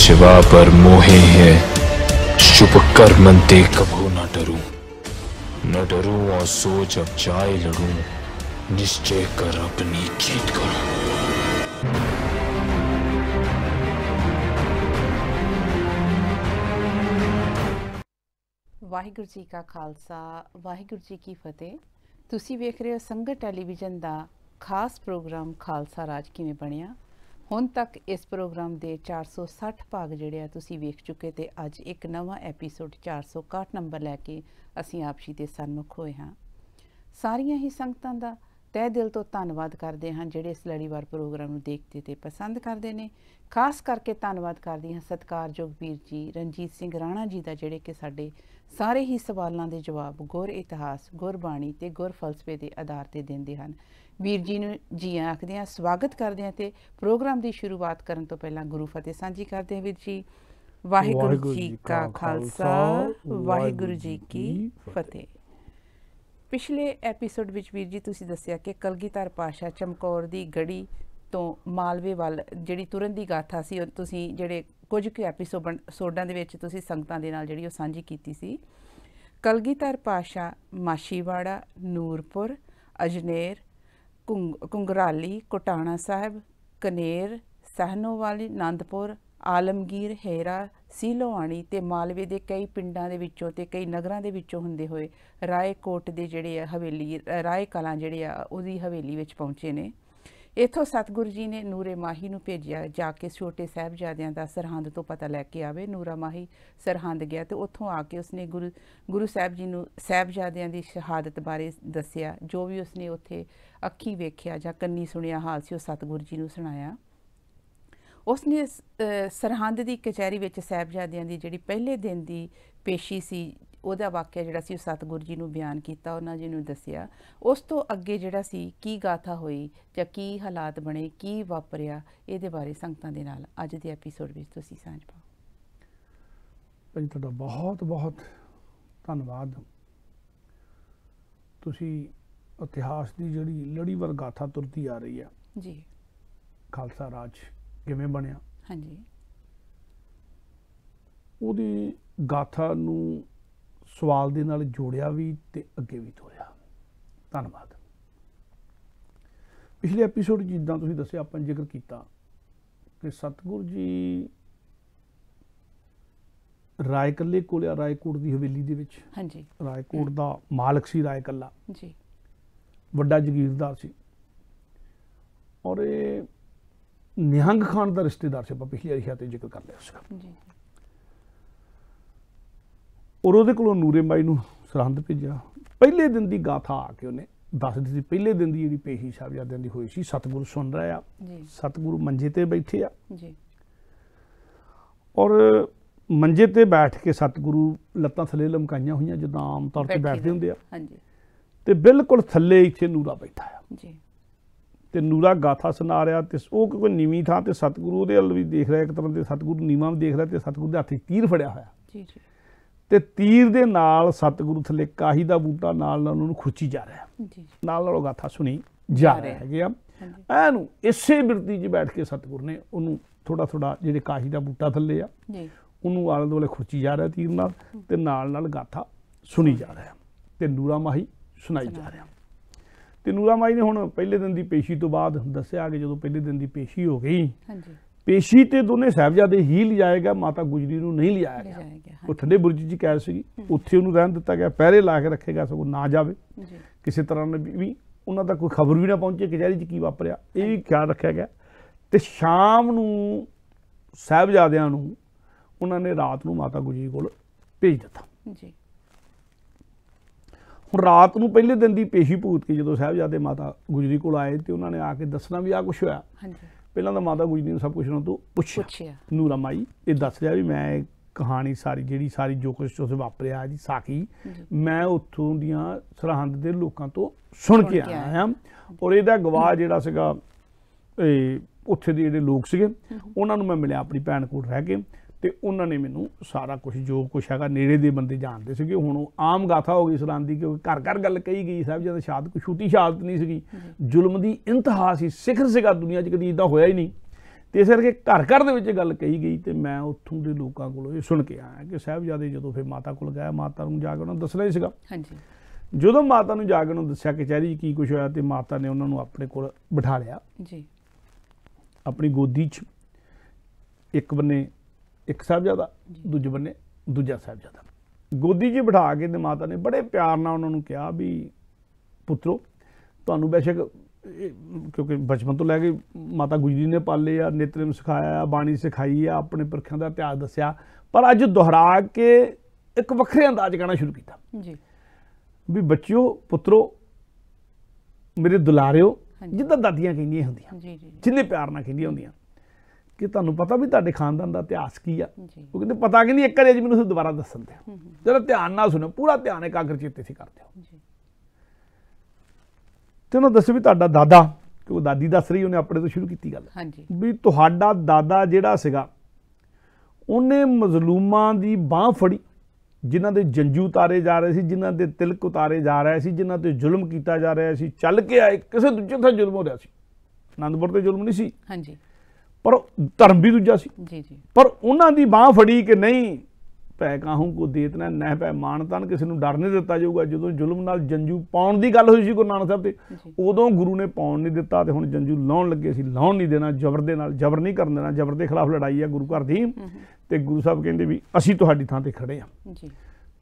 शिवा पर मोहे हैं शुभ कर मनते कभो न डरू न डरू और सोच अब चाय लड़ू निश्चय कर अपनी जीत करू वाहगुरु जी का खालसा वाहगुरु जी की फतेह तुम वेख रहे हो संगत टैलीविजन का खास प्रोग्राम खालसा राज किमें बनिया ਹੁਣ ਤੱਕ ਇਸ ਪ੍ਰੋਗਰਾਮ ਦੇ 460 ਭਾਗ ਜਿਹੜੇ ਆ ਤੁਸੀਂ ਵੇਖ ਚੁੱਕੇ ਤੇ ਅੱਜ ਇੱਕ ਨਵਾਂ ਐਪੀਸੋਡ 461 ਨੰਬਰ ਲੈ ਕੇ ਅਸੀਂ ਆਪ ਜੀ ਦੇ ਸਨਮੁਖ ਹੋਏ ਹਾਂ ਸਾਰੀਆਂ ਹੀ ਸੰਗਤਾਂ ਦਾ ਤਹਿ ਦਿਲ ਤੋਂ ਧੰਨਵਾਦ ਕਰਦੇ ਹਾਂ ਜਿਹੜੇ ਇਸ ਲੜੀਵਾਰ ਪ੍ਰੋਗਰਾਮ ਨੂੰ ਦੇਖਦੇ ਤੇ ਪਸੰਦ ਕਰਦੇ ਨੇ ਖਾਸ ਕਰਕੇ ਧੰਨਵਾਦ ਕਰਦੀ ਹਾਂ ਸਤਕਾਰਯੋਗ ਵੀਰ ਜੀ ਰਣਜੀਤ ਸਿੰਘ ਰਾਣਾ ਜੀ ਦਾ ਜਿਹੜੇ ਕਿ ਸਾਡੇ ਸਾਰੇ ਹੀ ਸਵਾਲਾਂ ਦੇ ਜਵਾਬ ਗੁਰ ਇਤਿਹਾਸ ਬਾਣੀ ਤੇ ਗੁਰ ਫਲਸਫੇ ਦੇ ਆਧਾਰ ਤੇ ਦਿੰਦੇ ਹਨ ਵੀਰ ਜੀ ਨੂੰ ਜੀ ਆਖਦੇ ਹਾਂ ਸਵਾਗਤ ਕਰਦੇ ਹਾਂ ਤੇ ਪ੍ਰੋਗਰਾਮ ਦੀ ਸ਼ੁਰੂਆਤ ਕਰਨ ਤੋਂ ਪਹਿਲਾਂ ਗੁਰੂ ਫਤਿਹ ਸਾਂਝੀ ਕਰਦੇ ਹਾਂ ਵੀਰ ਜੀ ਵਾਹਿਗੁਰੂ ਜੀ ਕਾ ਖਾਲਸਾ ਵਾਹਿਗੁਰੂ ਜੀ ਕੀ ਫਤਿਹ ਪਿਛਲੇ ਐਪੀਸੋਡ ਵਿੱਚ ਵੀਰ ਜੀ ਤੁਸੀਂ ਦੱਸਿਆ ਕਿ ਕਲਗੀਧਰ ਪਾਸ਼ਾ ਚਮਕੌਰ ਦੀ ਗੜੀ ਤੋਂ ਮਾਲਵੇ ਵੱਲ ਜਿਹੜੀ ਤੁਰਨ ਦੀ ਗਾਥਾ ਸੀ ਤੁਸੀਂ ਜਿਹੜੇ ਕੁਝ ਕੁ ਐਪੀਸੋਡਾਂ ਦੇ ਵਿੱਚ ਤੁਸੀਂ ਸੰਗਤਾਂ ਦੇ ਨਾਲ ਜਿਹੜੀ ਉਹ ਸਾਂਝੀ ਕੀਤੀ ਸੀ ਕਲਗੀਧਰ ਪਾਸ਼ਾ ਮਾਸ਼ੀਵਾੜਾ ਨੂਰਪੁਰ ਅਜਨੇਰ ਕੁੰਗਰਾਲੀ ਕੋਟਾਣਾ ਸਾਹਿਬ ਕਨੇਰ ਸਹਨੋਵਾਲੀ ਨੰਦਪੁਰ ਆਲਮਗੀਰ ਹੇਰਾ ਸੀਲੋਆਣੀ ਤੇ ਮਾਲਵੇ ਦੇ ਕਈ ਪਿੰਡਾਂ ਦੇ ਵਿੱਚੋਂ ਤੇ ਕਈ ਨਗਰਾਂ ਦੇ ਵਿੱਚੋਂ ਹੁੰਦੇ ਹੋਏ ਰਾਏਕੋਟ ਦੇ ਜਿਹੜੇ ਹਵੇਲੀ ਰਾਏ ਕਲਾਂ ਜਿਹੜੇ ਆ ਉਹਦੀ ਹਵੇਲੀ ਵਿੱਚ ਪਹੁੰਚੇ ਨੇ ਇਥੋਂ ਸਤਗੁਰੂ ਜੀ ਨੇ ਨੂਰੇ ਮਾਹੀ ਨੂੰ ਭੇਜਿਆ ਜਾ ਕੇ ਛੋਟੇ ਸਹਿਬਜ਼ਾਦਿਆਂ ਦਾ ਸਰਹੰਦ ਤੋਂ ਪਤਾ ਲੈ ਕੇ ਆਵੇ ਨੂਰਾ ਮਾਹੀ ਸਰਹੰਦ ਗਿਆ ਤੇ ਉੱਥੋਂ ਆ ਕੇ ਉਸਨੇ ਗੁਰੂ ਗੁਰੂ ਸਾਹਿਬ ਜੀ ਨੂੰ ਸਹਿਬਜ਼ਾਦਿਆਂ ਦੀ ਸ਼ਹਾਦਤ ਬਾਰੇ ਦੱਸਿਆ ਜੋ ਵੀ ਉਸਨੇ ਉੱਥੇ ਅੱਖੀ ਵੇਖਿਆ ਜਾਂ ਕੰਨੀ ਸੁਣਿਆ ਹਾਲ ਸੀ ਉਹ ਸਤਗੁਰੂ ਜੀ ਨੂੰ ਸੁਣਾਇਆ ਉਸਨੇ ਸਰਹੰਦ ਦੀ ਕਚਹਿਰੀ ਵਿੱਚ ਸਹਿਬਜ਼ਾਦਿਆਂ ਦੀ ਜਿਹੜੀ ਪਹਿਲੇ ਦਿਨ ਦੀ ਪੇਸ਼ੀ ਸੀ ਉਹਦਾ ਵਾਕਿਆ ਜਿਹੜਾ ਸੀ ਉਹ ਸਤਗੁਰੂ ਜੀ ਨੂੰ ਬਿਆਨ ਕੀਤਾ ਉਹਨਾਂ ਜੀ ਨੂੰ ਦੱਸਿਆ ਉਸ ਤੋਂ ਅੱਗੇ ਜਿਹੜਾ ਸੀ ਕੀ ਗਾਥਾ ਹੋਈ ਜਾਂ ਕੀ ਹਾਲਾਤ ਬਣੇ ਕੀ ਵਾਪਰਿਆ ਇਹਦੇ ਬਾਰੇ ਸੰਗਤਾਂ ਦੇ ਨਾਲ ਅੱਜ ਦੇ ਐਪੀਸੋਡ ਵਿੱਚ ਤੁਸੀਂ ਸਾਂਝ ਪਾਓ ਭਾਈ ਤੁਹਾਡਾ ਬਹੁਤ ਬਹੁਤ ਧੰਨਵਾਦ ਤੁਸੀਂ ਇਤਿਹਾਸ ਦੀ ਜਿਹੜੀ ਲੜੀਵਾਰ ਗਾਥਾ ਤੁਰਦੀ ਆ ਰਹੀ ਆ ਜੀ ਖਾਲਸਾ ਰਾਜ ਕਿਵੇਂ ਬਣਿਆ ਹਾਂਜੀ ਉਹਦੀ ਗਾਥਾ ਨੂੰ ਸਵਾਲ ਦੇ ਨਾਲ ਜੋੜਿਆ ਵੀ ਤੇ ਅੱਗੇ ਵੀ ਤੋਰਿਆ ਧੰਨਵਾਦ ਪਿਛਲੇ ਐਪੀਸੋਡ ਜਿੱਦਾਂ ਤੁਸੀਂ ਦੱਸਿਆ ਆਪਾਂ ਜ਼ਿਕਰ ਕੀਤਾ ਕਿ ਸਤਗੁਰ ਜੀ ਰਾਏ ਕੱਲੇ ਕੋਲ ਆ ਰਾਏਕੋਟ ਦੀ ਹਵੇਲੀ ਦੇ ਵਿੱਚ ਹਾਂਜੀ ਰਾਏਕੋਟ ਦਾ ਮਾਲਕ ਸੀ ਰਾਏ ਕੱਲਾ ਜੀ ਵੱਡਾ ਜ਼ਗੀਰਦਾਰ ਸੀ ਔਰ ਇਹ ਨਿਹੰਗ ਖਾਨ ਦਾ ਰਿਸ਼ਤੇਦਾਰ ਸੀ ਆਪਾਂ ਪਿਛਲੇ ਅਧਿਆਇ ਤੇ ਜ਼ਿਕਰ ਕਰ ਲਿਆ ਉਸ ਦਾ ਜੀ ਔਰ ਉਹਦੇ ਕੋਲੋਂ ਨੂਰੇ ਮਾਈ ਨੂੰ ਸਰਹੰਦ ਭੇਜਿਆ ਪਹਿਲੇ ਦਿਨ ਦੀ ਗਾਥਾ ਆ ਕੇ ਉਹਨੇ ਦੱਸ ਦਿੱਤੀ ਪਹਿਲੇ ਦਿਨ ਦੀ ਜਿਹੜੀ ਪੇਸ਼ੀ ਸਾਹਿਬਜ਼ਾਦਿਆਂ ਦੀ ਹੋਈ ਸੀ ਸਤਿਗੁਰੂ ਸੁਣ ਰਿਹਾ ਆ ਜੀ ਸਤਿਗੁਰੂ ਮੰਜੇ ਤੇ ਬੈਠੇ ਆ ਜੀ ਔਰ ਮੰਜੇ ਤੇ ਬੈਠ ਕੇ ਸਤਿਗੁਰੂ ਲੱਤਾਂ ਥੱਲੇ ਲਮਕਾਈਆਂ ਹੋਈਆਂ ਜਿੱਦਾਂ ਆਮ ਤੌਰ ਤੇ ਬੈਠਦੇ ਹੁੰਦੇ ਆ ਹਾਂਜੀ ਤੇ ਬਿਲਕੁਲ ਥੱਲੇ ਇੱਥੇ ਨੂਰਾ ਬੈਠਾ ਆ ਜੀ ਤੇ ਨੂਰਾ ਗਾਥਾ ਸੁਣਾ ਰਿਹਾ ਤੇ ਉਹ ਕੋਈ ਨੀਵੀਂ ਥਾਂ ਤੇ ਸਤਿਗੁਰੂ ਉਹਦੇ ਵੱਲ ਵੀ ਦੇਖ ਰਿਹਾ ਇੱਕ ਤਰ੍ਹਾਂ ਦੇ ਸਤਿਗੁਰੂ ਨੀਵਾਂ ਵੀ ਦੇਖ ਰਿਹਾ ਤੇ ਸਤਿਗੁਰੂ ਦੇ ਹੱਥ 'ਚ ਤੀਰ ਫੜਿਆ ਹੋਇਆ ਜੀ ਜੀ ਤੇ ਤੀਰ ਦੇ ਨਾਲ ਸਤਿਗੁਰੂ ਥੱਲੇ ਕਾਹੀ ਦਾ ਬੂਟਾ ਨਾਲ ਨਾਲ ਉਹਨੂੰ ਖੁਰਚੀ ਜਾ ਰਿਹਾ ਜੀ ਨਾਲ ਨਾਲ ਉਹ ਗਾਥਾ ਸੁਣੀ ਜਾ ਰਿਹਾ ਹੈਗੇ ਆ ਐਨੂੰ ਇਸੇ ਬਿਰਤੀ 'ਚ ਬੈਠ ਕੇ ਸਤਿਗੁਰ ਨੇ ਉਹਨੂੰ ਥੋੜਾ ਥੋੜਾ ਜਿਹੜੇ ਕਾਹੀ ਦਾ ਬੂਟਾ ਥੱਲੇ ਆ ਜੀ ਉਹਨੂੰ ਆਲੇ ਦੁਆਲੇ ਖੁਰਚੀ ਜਾ ਰਿਹਾ ਤੀਰ ਨਾਲ ਤੇ ਨਾਲ ਨਾਲ ਗਾਥਾ ਸੁਣੀ ਜਾ ਰਿਹਾ ਤੇ ਨੂਰਾ ਮਾਹੀ ਸੁਣਾਈ ਜਾ ਰਿਹਾ ਤੇ ਨੂਰਾ ਮਾਈ ਨੇ ਹੁਣ ਪਹਿਲੇ ਦਿਨ ਦੀ ਪੇਸ਼ੀ ਤੋਂ ਬਾਅਦ ਦੱਸਿਆ ਕਿ ਜਦੋਂ ਪਹਿਲੇ ਦਿਨ ਦੀ ਪੇਸ਼ੀ ਹੋ ਗਈ ਹਾਂਜੀ ਪੇਸ਼ੀ ਤੇ ਦੋਨੇ ਸਹਬਜ਼ਾਦੇ ਹੀ ਲਿਜਾਏਗਾ ਮਾਤਾ ਗੁਜਰੀ ਨੂੰ ਨਹੀਂ ਲਿਜਾਇਆ ਗਿਆ ਉਹ ਠੰਡੇ ਬੁਰਜ ਜੀ ਕਹਿ ਸੀਗੀ ਉੱਥੇ ਉਹਨੂੰ ਰਹਿਣ ਦਿੱਤਾ ਗਿਆ ਪਹਿਰੇ ਲਾ ਕੇ ਰੱਖੇਗਾ ਸਗੋਂ ਨਾ ਜਾਵੇ ਕਿਸੇ ਤਰ੍ਹਾਂ ਵੀ ਉਹਨਾਂ ਦਾ ਕੋਈ ਖਬਰ ਵੀ ਨਾ ਪਹੁੰਚੇ ਕਚਹਿਰੀ 'ਚ ਕੀ ਵਾਪਰਿਆ ਇਹ ਵੀ ਖਿਆਲ ਰੱਖਿਆ ਗਿਆ ਤੇ ਸ਼ਾਮ ਨੂੰ ਸਹਬਜ਼ਾਦਿਆਂ ਨੂੰ ਉਹਨਾਂ ਨੇ ਰਾਤ ਨੂੰ ਮਾਤਾ ਗੁਜਰੀ ਕੋਲ ਭੇਜ ਦਿੱਤਾ ਜੀ ਹੁਣ ਰਾਤ ਨੂੰ ਪਹਿਲੇ ਦਿਨ ਦੀ ਪੇਸ਼ੀ ਭੂਤ ਕੇ ਜਦੋਂ ਸਹਬਜ਼ਾਦੇ ਮਾਤਾ ਗੁਜਰੀ ਕੋਲ ਆਏ ਤੇ ਉਹਨਾਂ ਨੇ ਆ ਕੇ ਦੱਸਣਾ ਵੀ ਆ ਕੁਝ ਹੋਇਆ ਹਾਂਜੀ ਪਹਿਲਾਂ ਤਾਂ ਮਾਤਾ ਗੁਜਰੀ ਨੇ ਸਭ ਕੁਝ ਉਹਨਾਂ ਤੋਂ ਪੁੱਛਿਆ ਨੂਰਾ ਮਾਈ ਇਹ ਦੱਸ ਰਿਹਾ ਵੀ ਮੈਂ ਕਹਾਣੀ ਸਾਰੀ ਜਿਹੜੀ ਸਾਰੀ ਜੋ ਕੁਝ ਉਸ ਵਾਪਰਿਆ ਜੀ ਸਾਖੀ ਮੈਂ ਉੱਥੋਂ ਦੀਆਂ ਸਰਹੰਦ ਦੇ ਲੋਕਾਂ ਤੋਂ ਸੁਣ ਕੇ ਆਇਆ ਹਾਂ ਔਰ ਇਹਦਾ ਗਵਾਹ ਜਿਹੜਾ ਸੀਗਾ ਇਹ ਉੱਥੇ ਦੇ ਜਿਹੜੇ ਲੋਕ ਸੀਗੇ ਉਹਨਾਂ ਨੂੰ ਮੈਂ ਮਿਲਿਆ ਆਪਣੀ ਭੈਣ ਕੋਲ ਰਹਿ ਕੇ ਤੇ ਉਹਨਾਂ ਨੇ ਮੈਨੂੰ ਸਾਰਾ ਕੁਝ ਜੋ ਕੁਝ ਹੈਗਾ ਨੇੜੇ ਦੇ ਬੰਦੇ ਜਾਣਦੇ ਸੀਗੇ ਹੁਣ ਉਹ ਆਮ ਗਾਥਾ ਹੋ ਗਈ ਸਲਾਮ ਦੀ ਕਿਉਂਕਿ ਘਰ ਘਰ ਗੱਲ ਕਹੀ ਗਈ ਸਾਹਿਬ ਜਦ ਸ਼ਾਦ ਕੋਈ ਛੂਟੀ ਸ਼ਾਦਤ ਨਹੀਂ ਸੀਗੀ ਜ਼ੁਲਮ ਦੀ ਇੰਤਹਾ ਸੀ ਸਿਖਰ ਸਿਗਾ ਦੁਨੀਆ 'ਚ ਕਦੀ ਇਦਾਂ ਹੋਇਆ ਹੀ ਨਹੀਂ ਤੇ ਇਸ ਕਰਕੇ ਘਰ ਘਰ ਦੇ ਵਿੱਚ ਗੱਲ ਕਹੀ ਗਈ ਤੇ ਮੈਂ ਉੱਥੋਂ ਦੇ ਲੋਕਾਂ ਕੋਲੋਂ ਇਹ ਸੁਣ ਕੇ ਆਇਆ ਕਿ ਸਾਹਿਬਜ਼ਾਦੇ ਜਦੋਂ ਫਿਰ ਮਾਤਾ ਕੋਲ ਗਿਆ ਮਾਤਾ ਨੂੰ ਜਾ ਕੇ ਉਹਨਾਂ ਦੱਸਣਾ ਹੀ ਸੀਗਾ ਹਾਂਜੀ ਜਦੋਂ ਮਾਤਾ ਨੂੰ ਜਾ ਕੇ ਉਹਨੂੰ ਦੱਸਿਆ ਕਿ ਕਚਹਿਰੀ ਕੀ ਕੁਝ ਹੋਇਆ ਤੇ ਮਾਤਾ ਨੇ ਉਹਨਾਂ ਨੂੰ ਆਪਣੇ ਕੋਲ ਬਿਠਾ ਲਿਆ ਜੀ ਆਪਣੀ ਗੋਦੀ 'ਚ ਇੱਕ ਬੰਨੇ ਇੱਕ ਸਾਹਿਬਜ਼ਾਦਾ ਦੂਜੇ ਬੰਨੇ ਦੂਜਾ ਸਾਹਿਬਜ਼ਾਦਾ ਗੋਦੀ 'ਚ ਬਿਠਾ ਕੇ ਤੇ ਮਾਤਾ ਨੇ ਬੜੇ ਪਿਆਰ ਨਾਲ ਉਹਨਾਂ ਨੂੰ ਕਿਹਾ ਵੀ ਪੁੱਤਰੋ ਤੁਹਾਨੂੰ ਬੇਸ਼ੱਕ ਕਿਉਂਕਿ ਬਚਪਨ ਤੋਂ ਲੈ ਕੇ ਮਾਤਾ ਗੁਜਰੀ ਨੇ ਪਾਲੇ ਆ ਨੇਤਰਮ ਸਿਖਾਇਆ ਆ ਬਾਣੀ ਸਿਖਾਈ ਆ ਆਪਣੇ ਪਰਖਿਆਂ ਦਾ ਇਤਿਹਾਸ ਦੱਸਿਆ ਪਰ ਅੱਜ ਦੁਹਰਾ ਕੇ ਇੱਕ ਵੱਖਰੇ ਅੰਦਾਜ਼ ਗਾਣਾ ਸ਼ੁਰੂ ਕੀਤਾ ਜੀ ਵੀ ਬੱਚਿਓ ਪੁੱਤਰੋ ਮੇਰੇ ਦੁਲਾਰਿਓ ਜਿੱਦਾਂ ਦਾਦੀਆਂ ਕਹਿੰਦੀਆਂ ਹੁੰਦੀਆਂ ਜੀ ਜੀ ਜਿੰਨੇ ਪਿਆਰ ਨਾਲ ਕਹਿੰਦੀਆਂ ਹੁੰਦੀਆਂ ਕਿ ਤੁਹਾਨੂੰ ਪਤਾ ਵੀ ਤੁਹਾਡੇ ਖਾਨਦਾਨ ਦਾ ਇਤਿਹਾਸ ਕੀ ਆ ਉਹ ਕਹਿੰਦੇ ਪਤਾ ਕਿ ਨਹੀਂ ਇੱਕ ਵਾਰੀ ਮੈਨੂੰ ਤੁਸੀਂ ਦੁਬਾਰਾ ਦੱਸਣ ਦਿਓ ਜਦੋਂ ਧਿਆਨ ਨਾਲ ਸੁਣੋ ਪੂਰਾ ਧਿਆਨ ਇਕਾਗਰ ਚਿੱਤੇ ਸੀ ਕਰਦੇ ਹੋ ਤੇ ਉਹਨਾਂ ਦੱਸ ਵੀ ਤੁਹਾਡਾ ਦਾਦਾ ਕਿ ਉਹ ਦਾਦੀ ਦੱਸ ਰਹੀ ਉਹਨੇ ਆਪਣੇ ਤੋਂ ਸ਼ੁਰੂ ਕੀਤੀ ਗੱਲ ਹਾਂਜੀ ਵੀ ਤੁਹਾਡਾ ਦਾਦਾ ਜਿਹੜਾ ਸੀਗਾ ਉਹਨੇ ਮਜ਼ਲੂਮਾਂ ਦੀ ਬਾਹ ਫੜੀ ਜਿਨ੍ਹਾਂ ਦੇ ਜੰਜੂ ਉਤਾਰੇ ਜਾ ਰਹੇ ਸੀ ਜਿਨ੍ਹਾਂ ਦੇ ਤਿਲਕ ਉਤਾਰੇ ਜਾ ਰਹੇ ਸੀ ਜਿਨ੍ਹਾਂ ਤੇ ਜ਼ੁਲਮ ਕੀਤਾ ਜਾ ਰਿਹਾ ਸੀ ਚੱਲ ਕੇ ਆਏ ਕਿਸੇ ਦੂਜੇ ਥਾਂ ਜ਼ੁਲਮ ਹੋ ਰਿਹਾ ਸੀ ਆਨੰਦਪੁਰ ਤੇ ਜ਼ੁਲਮ ਨਹੀਂ ਸੀ ਹਾਂਜੀ ਪਰ ਧਰਮ ਵੀ ਦੂਜਾ ਸੀ ਜੀ ਜੀ ਪਰ ਉਹਨਾਂ ਦੀ ਬਾਹ ਫੜੀ ਕਿ ਨਹੀਂ ਪੈ ਕਾਹੂ ਕੋ ਦੇਤਨਾ ਨਹਿ ਪੈ ਮਾਨਤਨ ਕਿਸੇ ਨੂੰ ਡਰ ਨਹੀਂ ਦਿੱਤਾ ਜਾਊਗਾ ਜਦੋਂ ਜ਼ੁਲਮ ਨਾਲ ਜੰਜੂ ਪਾਉਣ ਦੀ ਗੱਲ ਹੋਈ ਸੀ ਗੁਰੂ ਨਾਨਕ ਸਾਹਿਬ ਤੇ ਉਦੋਂ ਗੁਰੂ ਨੇ ਪਾਉਣ ਨਹੀਂ ਦਿੱਤਾ ਤੇ ਹੁਣ ਜੰਜੂ ਲਾਉਣ ਲੱਗੇ ਸੀ ਲਾਉਣ ਨਹੀਂ ਦੇਣਾ ਜ਼ਬਰ ਦੇ ਨਾਲ ਜ਼ਬਰ ਨਹੀਂ ਕਰਨ ਦੇਣਾ ਜ਼ਬਰ ਦੇ ਖਿਲਾਫ ਲੜਾਈ ਆ ਗੁਰੂ ਘਰ ਦੀ ਤੇ ਗੁਰੂ ਸਾਹਿਬ ਕਹਿੰਦੇ ਵੀ ਅਸੀਂ ਤੁਹਾਡੀ ਥਾਂ ਤੇ ਖੜੇ ਆ ਜੀ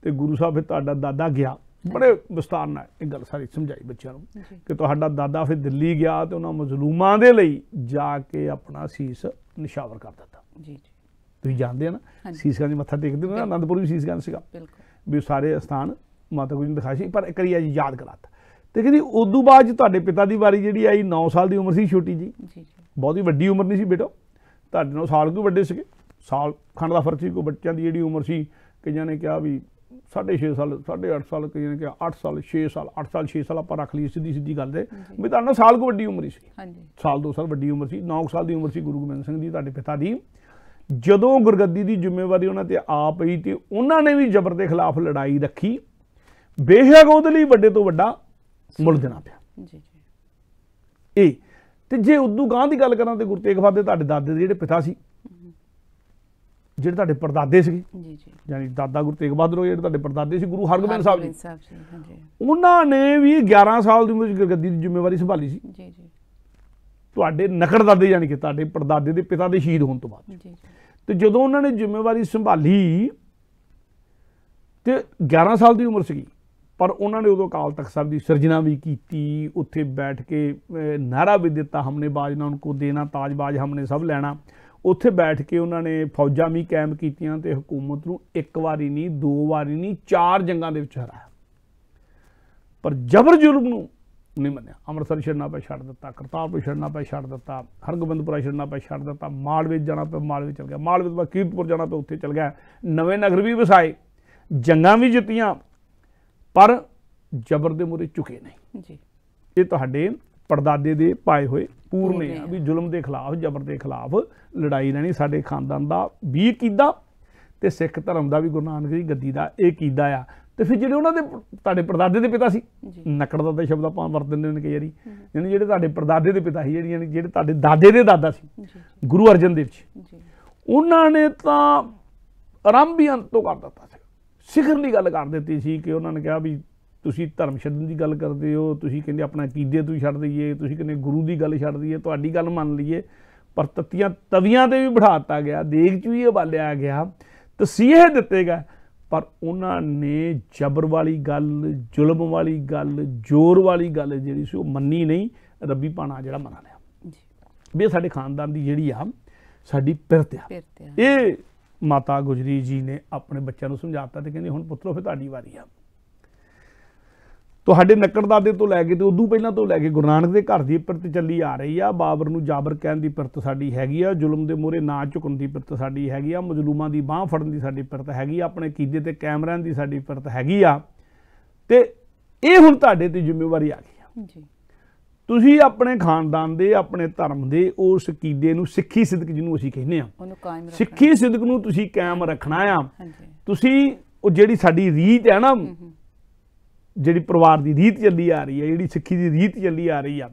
ਤੇ ਗੁਰੂ ਸਾਹਿਬ ਤੁਹਾਡਾ ਦਾਦਾ ਗਿਆ ਬੜੇ ਵਿਸਤਾਰ ਨਾਲ ਇਹ ਗੱਲ ਸਾਰੀ ਸਮਝਾਈ ਬੱਚਿਆਂ ਨੂੰ ਕਿ ਤੁਹਾਡਾ ਦਾਦਾ ਫਿਰ ਦਿੱਲੀ ਗਿਆ ਤੇ ਉਹਨਾਂ ਮਜ਼ਲੂਮਾਂ ਦੇ ਲਈ ਜਾ ਕੇ ਆਪਣਾ ਸੀਸ ਨਿਸ਼ਾਵਰ ਕਰ ਦਿੱਤਾ ਜੀ ਜੀ ਤੁਸੀਂ ਜਾਣਦੇ ਆ ਨਾ ਸੀਸਗੰਜ ਮੱਥਾ ਟੇਕਦੇ ਹੋ ਨਾ ਅਨੰਦਪੁਰ ਵੀ ਸੀਸਗੰਜ ਸੀਗਾ ਬਿਲਕੁਲ ਵੀ ਸਾਰੇ ਸਥਾਨ ਮਾਤਾ ਗੁਜਰੀ ਨੇ ਸੀ ਪਰ ਇੱਕ ਵਾਰੀ ਯਾਦ ਕਰਾਤਾ ਤੇ ਕਹਿੰਦੀ ਉਦੋਂ ਬਾਅਦ ਤੁਹਾਡੇ ਪਿਤਾ ਦੀ ਵਾਰੀ ਜਿਹੜੀ ਆਈ 9 ਸਾਲ ਦੀ ਉਮਰ ਸੀ ਛੋਟੀ ਜੀ ਜੀ ਬਹੁਤੀ ਵੱਡੀ ਉਮਰ ਨਹੀਂ ਸੀ ਬੇਟਾ ਤੁਹਾਡੇ ਨਾਲ ਸਾਲ ਕੋਈ ਵੱਡੇ ਸੀਗੇ ਸਾਲ ਖੰਡ ਦਾ ਫਰਕ ਸੀ ਕੋ ਬੱਚਿਆਂ ਦੀ ਜਿਹੜੀ ਉਮਰ ਸੀ ਕਈਆਂ ਨੇ ਕਿਹਾ ਵੀ ਸਾਢੇ 6 ਸਾਲ ਸਾਢੇ 8 ਸਾਲ ਯਾਨੀ ਕਿ 8 ਸਾਲ 6 ਸਾਲ 8 ਸਾਲ 6 ਸਾਲ ਆਪਾਂ ਰੱਖ ਲਈ ਸਿੱਧੀ ਸਿੱਧੀ ਗੱਲ ਦੇ ਵੀ ਤੁਹਾਡਾ ਸਾਲ ਕੋ ਵੱਡੀ ਉਮਰ ਸੀ ਹਾਂਜੀ ਸਾਲ 2 ਸਾਲ ਵੱਡੀ ਉਮਰ ਸੀ 9 ਸਾਲ ਦੀ ਉਮਰ ਸੀ ਗੁਰੂ ਗੋਬਿੰਦ ਸਿੰਘ ਜੀ ਤੁਹਾਡੇ ਪਿਤਾ ਦੀ ਜਦੋਂ ਗੁਰਗੱਦੀ ਦੀ ਜ਼ਿੰਮੇਵਾਰੀ ਉਹਨਾਂ ਤੇ ਆ ਪਈ ਤੇ ਉਹਨਾਂ ਨੇ ਵੀ ਜ਼ਬਰ ਦੇ ਖਿਲਾਫ ਲੜਾਈ ਰੱਖੀ ਬੇਸ਼ੱਕ ਉਹਦੇ ਲਈ ਵੱਡੇ ਤੋਂ ਵੱਡਾ ਮੁੱਲ ਦੇਣਾ ਪਿਆ ਜੀ ਜੀ ਇਹ ਤੇ ਜੇ ਉਦੋਂ ਗਾਂ ਦੀ ਗੱਲ ਕਰਾਂ ਤੇ ਗੁਰਤੇਗ ਤੇਗ ਦੇ ਤੁਹਾਡੇ ਦਾਦੇ ਦੇ ਜਿਹੜੇ ਪਿਤਾ ਸੀ ਜਿਹੜੇ ਤੁਹਾਡੇ ਪਰਦਾਦੇ ਸੀਗੇ ਜੀ ਜੀ ਯਾਨੀ ਦਾਦਾ ਗੁਰੂ ਤੇਗ ਬਹਾਦਰ ਜਿਹੜੇ ਤੁਹਾਡੇ ਪਰਦਾਦੇ ਸੀ ਗੁਰੂ ਹਰਗੋਬਿੰਦ ਸਾਹਿਬ ਜੀ ਉਹਨਾਂ ਨੇ ਵੀ 11 ਸਾਲ ਦੀ ਉਮਰ ਵਿੱਚ ਗੁਰਗੱਦੀ ਦੀ ਜ਼ਿੰਮੇਵਾਰੀ ਸੰਭਾਲੀ ਸੀ ਜੀ ਜੀ ਤੁਹਾਡੇ ਨਖੜ ਦਾਦੇ ਯਾਨੀ ਕਿ ਤੁਹਾਡੇ ਪਰਦਾਦੇ ਦੇ ਪਿਤਾ ਦੇ ਸ਼ਹੀਦ ਹੋਣ ਤੋਂ ਬਾਅਦ ਜੀ ਤੇ ਜਦੋਂ ਉਹਨਾਂ ਨੇ ਜ਼ਿੰਮੇਵਾਰੀ ਸੰਭਾਲੀ ਤੇ 11 ਸਾਲ ਦੀ ਉਮਰ ਸੀਗੀ ਪਰ ਉਹਨਾਂ ਨੇ ਉਦੋਂ ਅਕਾਲ ਤਖਤ ਸਾਹਿਬ ਦੀ ਸਿਰਜਣਾ ਵੀ ਕੀਤੀ ਉੱਥੇ ਬੈਠ ਕੇ ਨਾਰਾ ਵੀ ਦਿੱਤਾ ਹਮਨੇ ਬਾਜ ਉਹਨਾਂ ਉਨਕੋ ਦੇਣਾ ਤਾਜ ਬਾਜ ਹਮਨੇ ਸਭ ਲੈਣਾ ਉੱਥੇ ਬੈਠ ਕੇ ਉਹਨਾਂ ਨੇ ਫੌਜਾਂ ਵੀ ਕਾਇਮ ਕੀਤੀਆਂ ਤੇ ਹਕੂਮਤ ਨੂੰ ਇੱਕ ਵਾਰੀ ਨਹੀਂ ਦੋ ਵਾਰੀ ਨਹੀਂ ਚਾਰ ਜੰਗਾਂ ਦੇ ਵਿੱਚ ਹਰਾਇਆ ਪਰ ਜਬਰ ਜ਼ੁਲਮ ਨੂੰ ਨਹੀਂ ਮੰਨਿਆ ਅੰਮ੍ਰਿਤਸਰ ਛੱਡਣਾ ਪਿਆ ਛੱਡ ਦਿੱਤਾ ਕਰਤਾਰਪੁਰ ਛੱਡਣਾ ਪਿਆ ਛੱਡ ਦਿੱਤਾ ਹਰਗੋਬਿੰਦਪੁਰਾ ਛੱਡਣਾ ਪਿਆ ਛੱਡ ਦਿੱਤਾ ਮਾਲਵੇ ਜਾਣਾ ਪਿਆ ਮਾਲਵੇ ਚਲ ਗਿਆ ਮਾਲਵੇ ਤੋਂ ਬਾਅਦ ਕੀਰਤਪੁਰ ਜਾਣਾ ਪਿਆ ਉੱਥੇ ਚਲ ਗਿਆ ਨਵੇਂ ਨਗਰ ਵੀ ਵਸਾਏ ਜੰਗਾਂ ਵੀ ਜਿੱਤੀਆਂ ਪਰ ਜਬਰ ਦੇ ਮੂਰੇ ਝੁਕੇ ਨਹੀਂ ਜੀ ਇਹ ਤੁਹਾਡੇ ਪਰਦਾਦੇ ਦੇ ਪਾਏ ਹੋਏ ਪੂਰਨੇ ਆ ਵੀ ਜ਼ੁਲਮ ਦੇ ਖਿਲਾਫ ਜ਼ਬਰ ਦੇ ਖਿਲਾਫ ਲੜਾਈ ਲੈਣੀ ਸਾਡੇ ਖਾਨਦਾਨ ਦਾ ਵੀ ਕੀਦਾ ਤੇ ਸਿੱਖ ਧਰਮ ਦਾ ਵੀ ਗੁਰੂ ਨਾਨਕ ਦੀ ਗੱਦੀ ਦਾ ਇਹ ਕੀਦਾ ਆ ਤੇ ਫਿਰ ਜਿਹੜੇ ਉਹਨਾਂ ਦੇ ਤੁਹਾਡੇ ਪਰਦਾਦੇ ਦੇ ਪਿਤਾ ਸੀ ਨਕੜ ਦਾ ਸ਼ਬਦ ਆਪਾਂ ਵਰਤ ਦਿੰਦੇ ਨੇ ਕਈ ਵਾਰੀ ਯਾਨੀ ਜਿਹੜੇ ਤੁਹਾਡੇ ਪਰਦਾਦੇ ਦੇ ਪਿਤਾ ਸੀ ਜਿਹੜੀ ਯਾਨੀ ਜਿਹੜੇ ਤੁਹਾਡੇ ਦਾਦੇ ਦੇ ਦਾਦਾ ਸੀ ਗੁਰੂ ਅਰਜਨ ਦੇਵ ਜੀ ਉਹਨਾਂ ਨੇ ਤਾਂ ਆਰੰਭ ਹੀ ਅੰਤ ਤੋਂ ਕਰ ਦਿੱਤਾ ਸੀ ਸਿਖਰ ਦੀ ਗੱਲ ਕਰ ਦਿੱਤੀ ਸੀ ਕਿ ਉਹਨਾਂ ਨੇ ਕਿਹਾ ਵੀ ਤੁਸੀਂ ਧਰਮ ਛੱਡਣ ਦੀ ਗੱਲ ਕਰਦੇ ਹੋ ਤੁਸੀਂ ਕਹਿੰਦੇ ਆਪਣਾ ਕੀਦੇ ਤੋਂ ਛੱਡ ਦਈਏ ਤੁਸੀਂ ਕਹਿੰਦੇ ਗੁਰੂ ਦੀ ਗੱਲ ਛੱਡ ਦਈਏ ਤੁਹਾਡੀ ਗੱਲ ਮੰਨ ਲਈਏ ਪਰ ਤਤੀਆਂ ਤਵੀਆਂ ਤੇ ਵੀ ਬਿਠਾਤਾ ਗਿਆ ਦੇਗ 'ਚ ਵੀ ਉਬਾਲਿਆ ਗਿਆ ਤਸੀਹੇ ਦਿੱਤੇ ਗਏ ਪਰ ਉਹਨਾਂ ਨੇ ਜਬਰ ਵਾਲੀ ਗੱਲ ਜ਼ੁਲਮ ਵਾਲੀ ਗੱਲ ਜ਼ੋਰ ਵਾਲੀ ਗੱਲ ਜਿਹੜੀ ਸੀ ਉਹ ਮੰਨੀ ਨਹੀਂ ਰੱਬੀ ਪਾਣਾ ਜਿਹੜਾ ਮੰਨ ਲਿਆ ਜੀ ਵੀ ਸਾਡੇ ਖਾਨਦਾਨ ਦੀ ਜਿਹੜੀ ਆ ਸਾਡੀ ਪਿਰਤ ਆ ਇਹ ਮਾਤਾ ਗੁਜਰੀ ਜੀ ਨੇ ਆਪਣੇ ਬੱਚਿਆਂ ਨੂੰ ਸਮਝਾਤਾ ਤੇ ਕਹਿੰਦੇ ਹੁਣ ਪੁੱਤਰੋ ਫੇ ਤੁਹਾਡੀ ਵਾਰੀ ਆ ਤੁਹਾਡੇ ਨਕੜਦਾਦੇ ਤੋਂ ਲੈ ਕੇ ਤੇ ਉਦੋਂ ਪਹਿਲਾਂ ਤੋਂ ਲੈ ਕੇ ਗੁਰੂ ਨਾਨਕ ਦੇ ਘਰ ਦੀ ਪਰਤ ਚੱਲੀ ਆ ਰਹੀ ਆ ਬਾਬਰ ਨੂੰ ਜਾਬਰ ਕਹਿਣ ਦੀ ਪਰਤ ਸਾਡੀ ਹੈਗੀ ਆ ਜ਼ੁਲਮ ਦੇ ਮੋਰੇ ਨਾ ਝੁਕਣ ਦੀ ਪਰਤ ਸਾਡੀ ਹੈਗੀ ਆ ਮਜ਼ਲੂਮਾਂ ਦੀ ਬਾਹ ਫੜਨ ਦੀ ਸਾਡੀ ਪਰਤ ਹੈਗੀ ਆ ਆਪਣੇ ਕੀਦੇ ਤੇ ਕੈਮਰਿਆਂ ਦੀ ਸਾਡੀ ਪਰਤ ਹੈਗੀ ਆ ਤੇ ਇਹ ਹੁਣ ਤੁਹਾਡੇ ਤੇ ਜ਼ਿੰਮੇਵਾਰੀ ਆ ਗਈ ਆ ਜੀ ਤੁਸੀਂ ਆਪਣੇ ਖਾਨਦਾਨ ਦੇ ਆਪਣੇ ਧਰਮ ਦੇ ਉਸ ਕੀਦੇ ਨੂੰ ਸਿੱਖੀ ਸਿੱਧਕ ਜਿਹਨੂੰ ਅਸੀਂ ਕਹਿੰਦੇ ਆ ਸਿੱਖੀ ਸਿੱਧਕ ਨੂੰ ਤੁਸੀਂ ਕਾਇਮ ਰੱਖਣਾ ਆ ਤੁਸੀਂ ਉਹ ਜਿਹੜੀ ਸਾਡੀ ਰੀਤ ਹੈ ਨਾ ਜਿਹੜੀ ਪਰਿਵਾਰ ਦੀ ਰੀਤ ਚੱਲੀ ਆ ਰਹੀ ਹੈ ਜਿਹੜੀ ਸਿੱਖੀ ਦੀ ਰੀਤ ਚੱਲੀ ਆ ਰਹੀ ਆ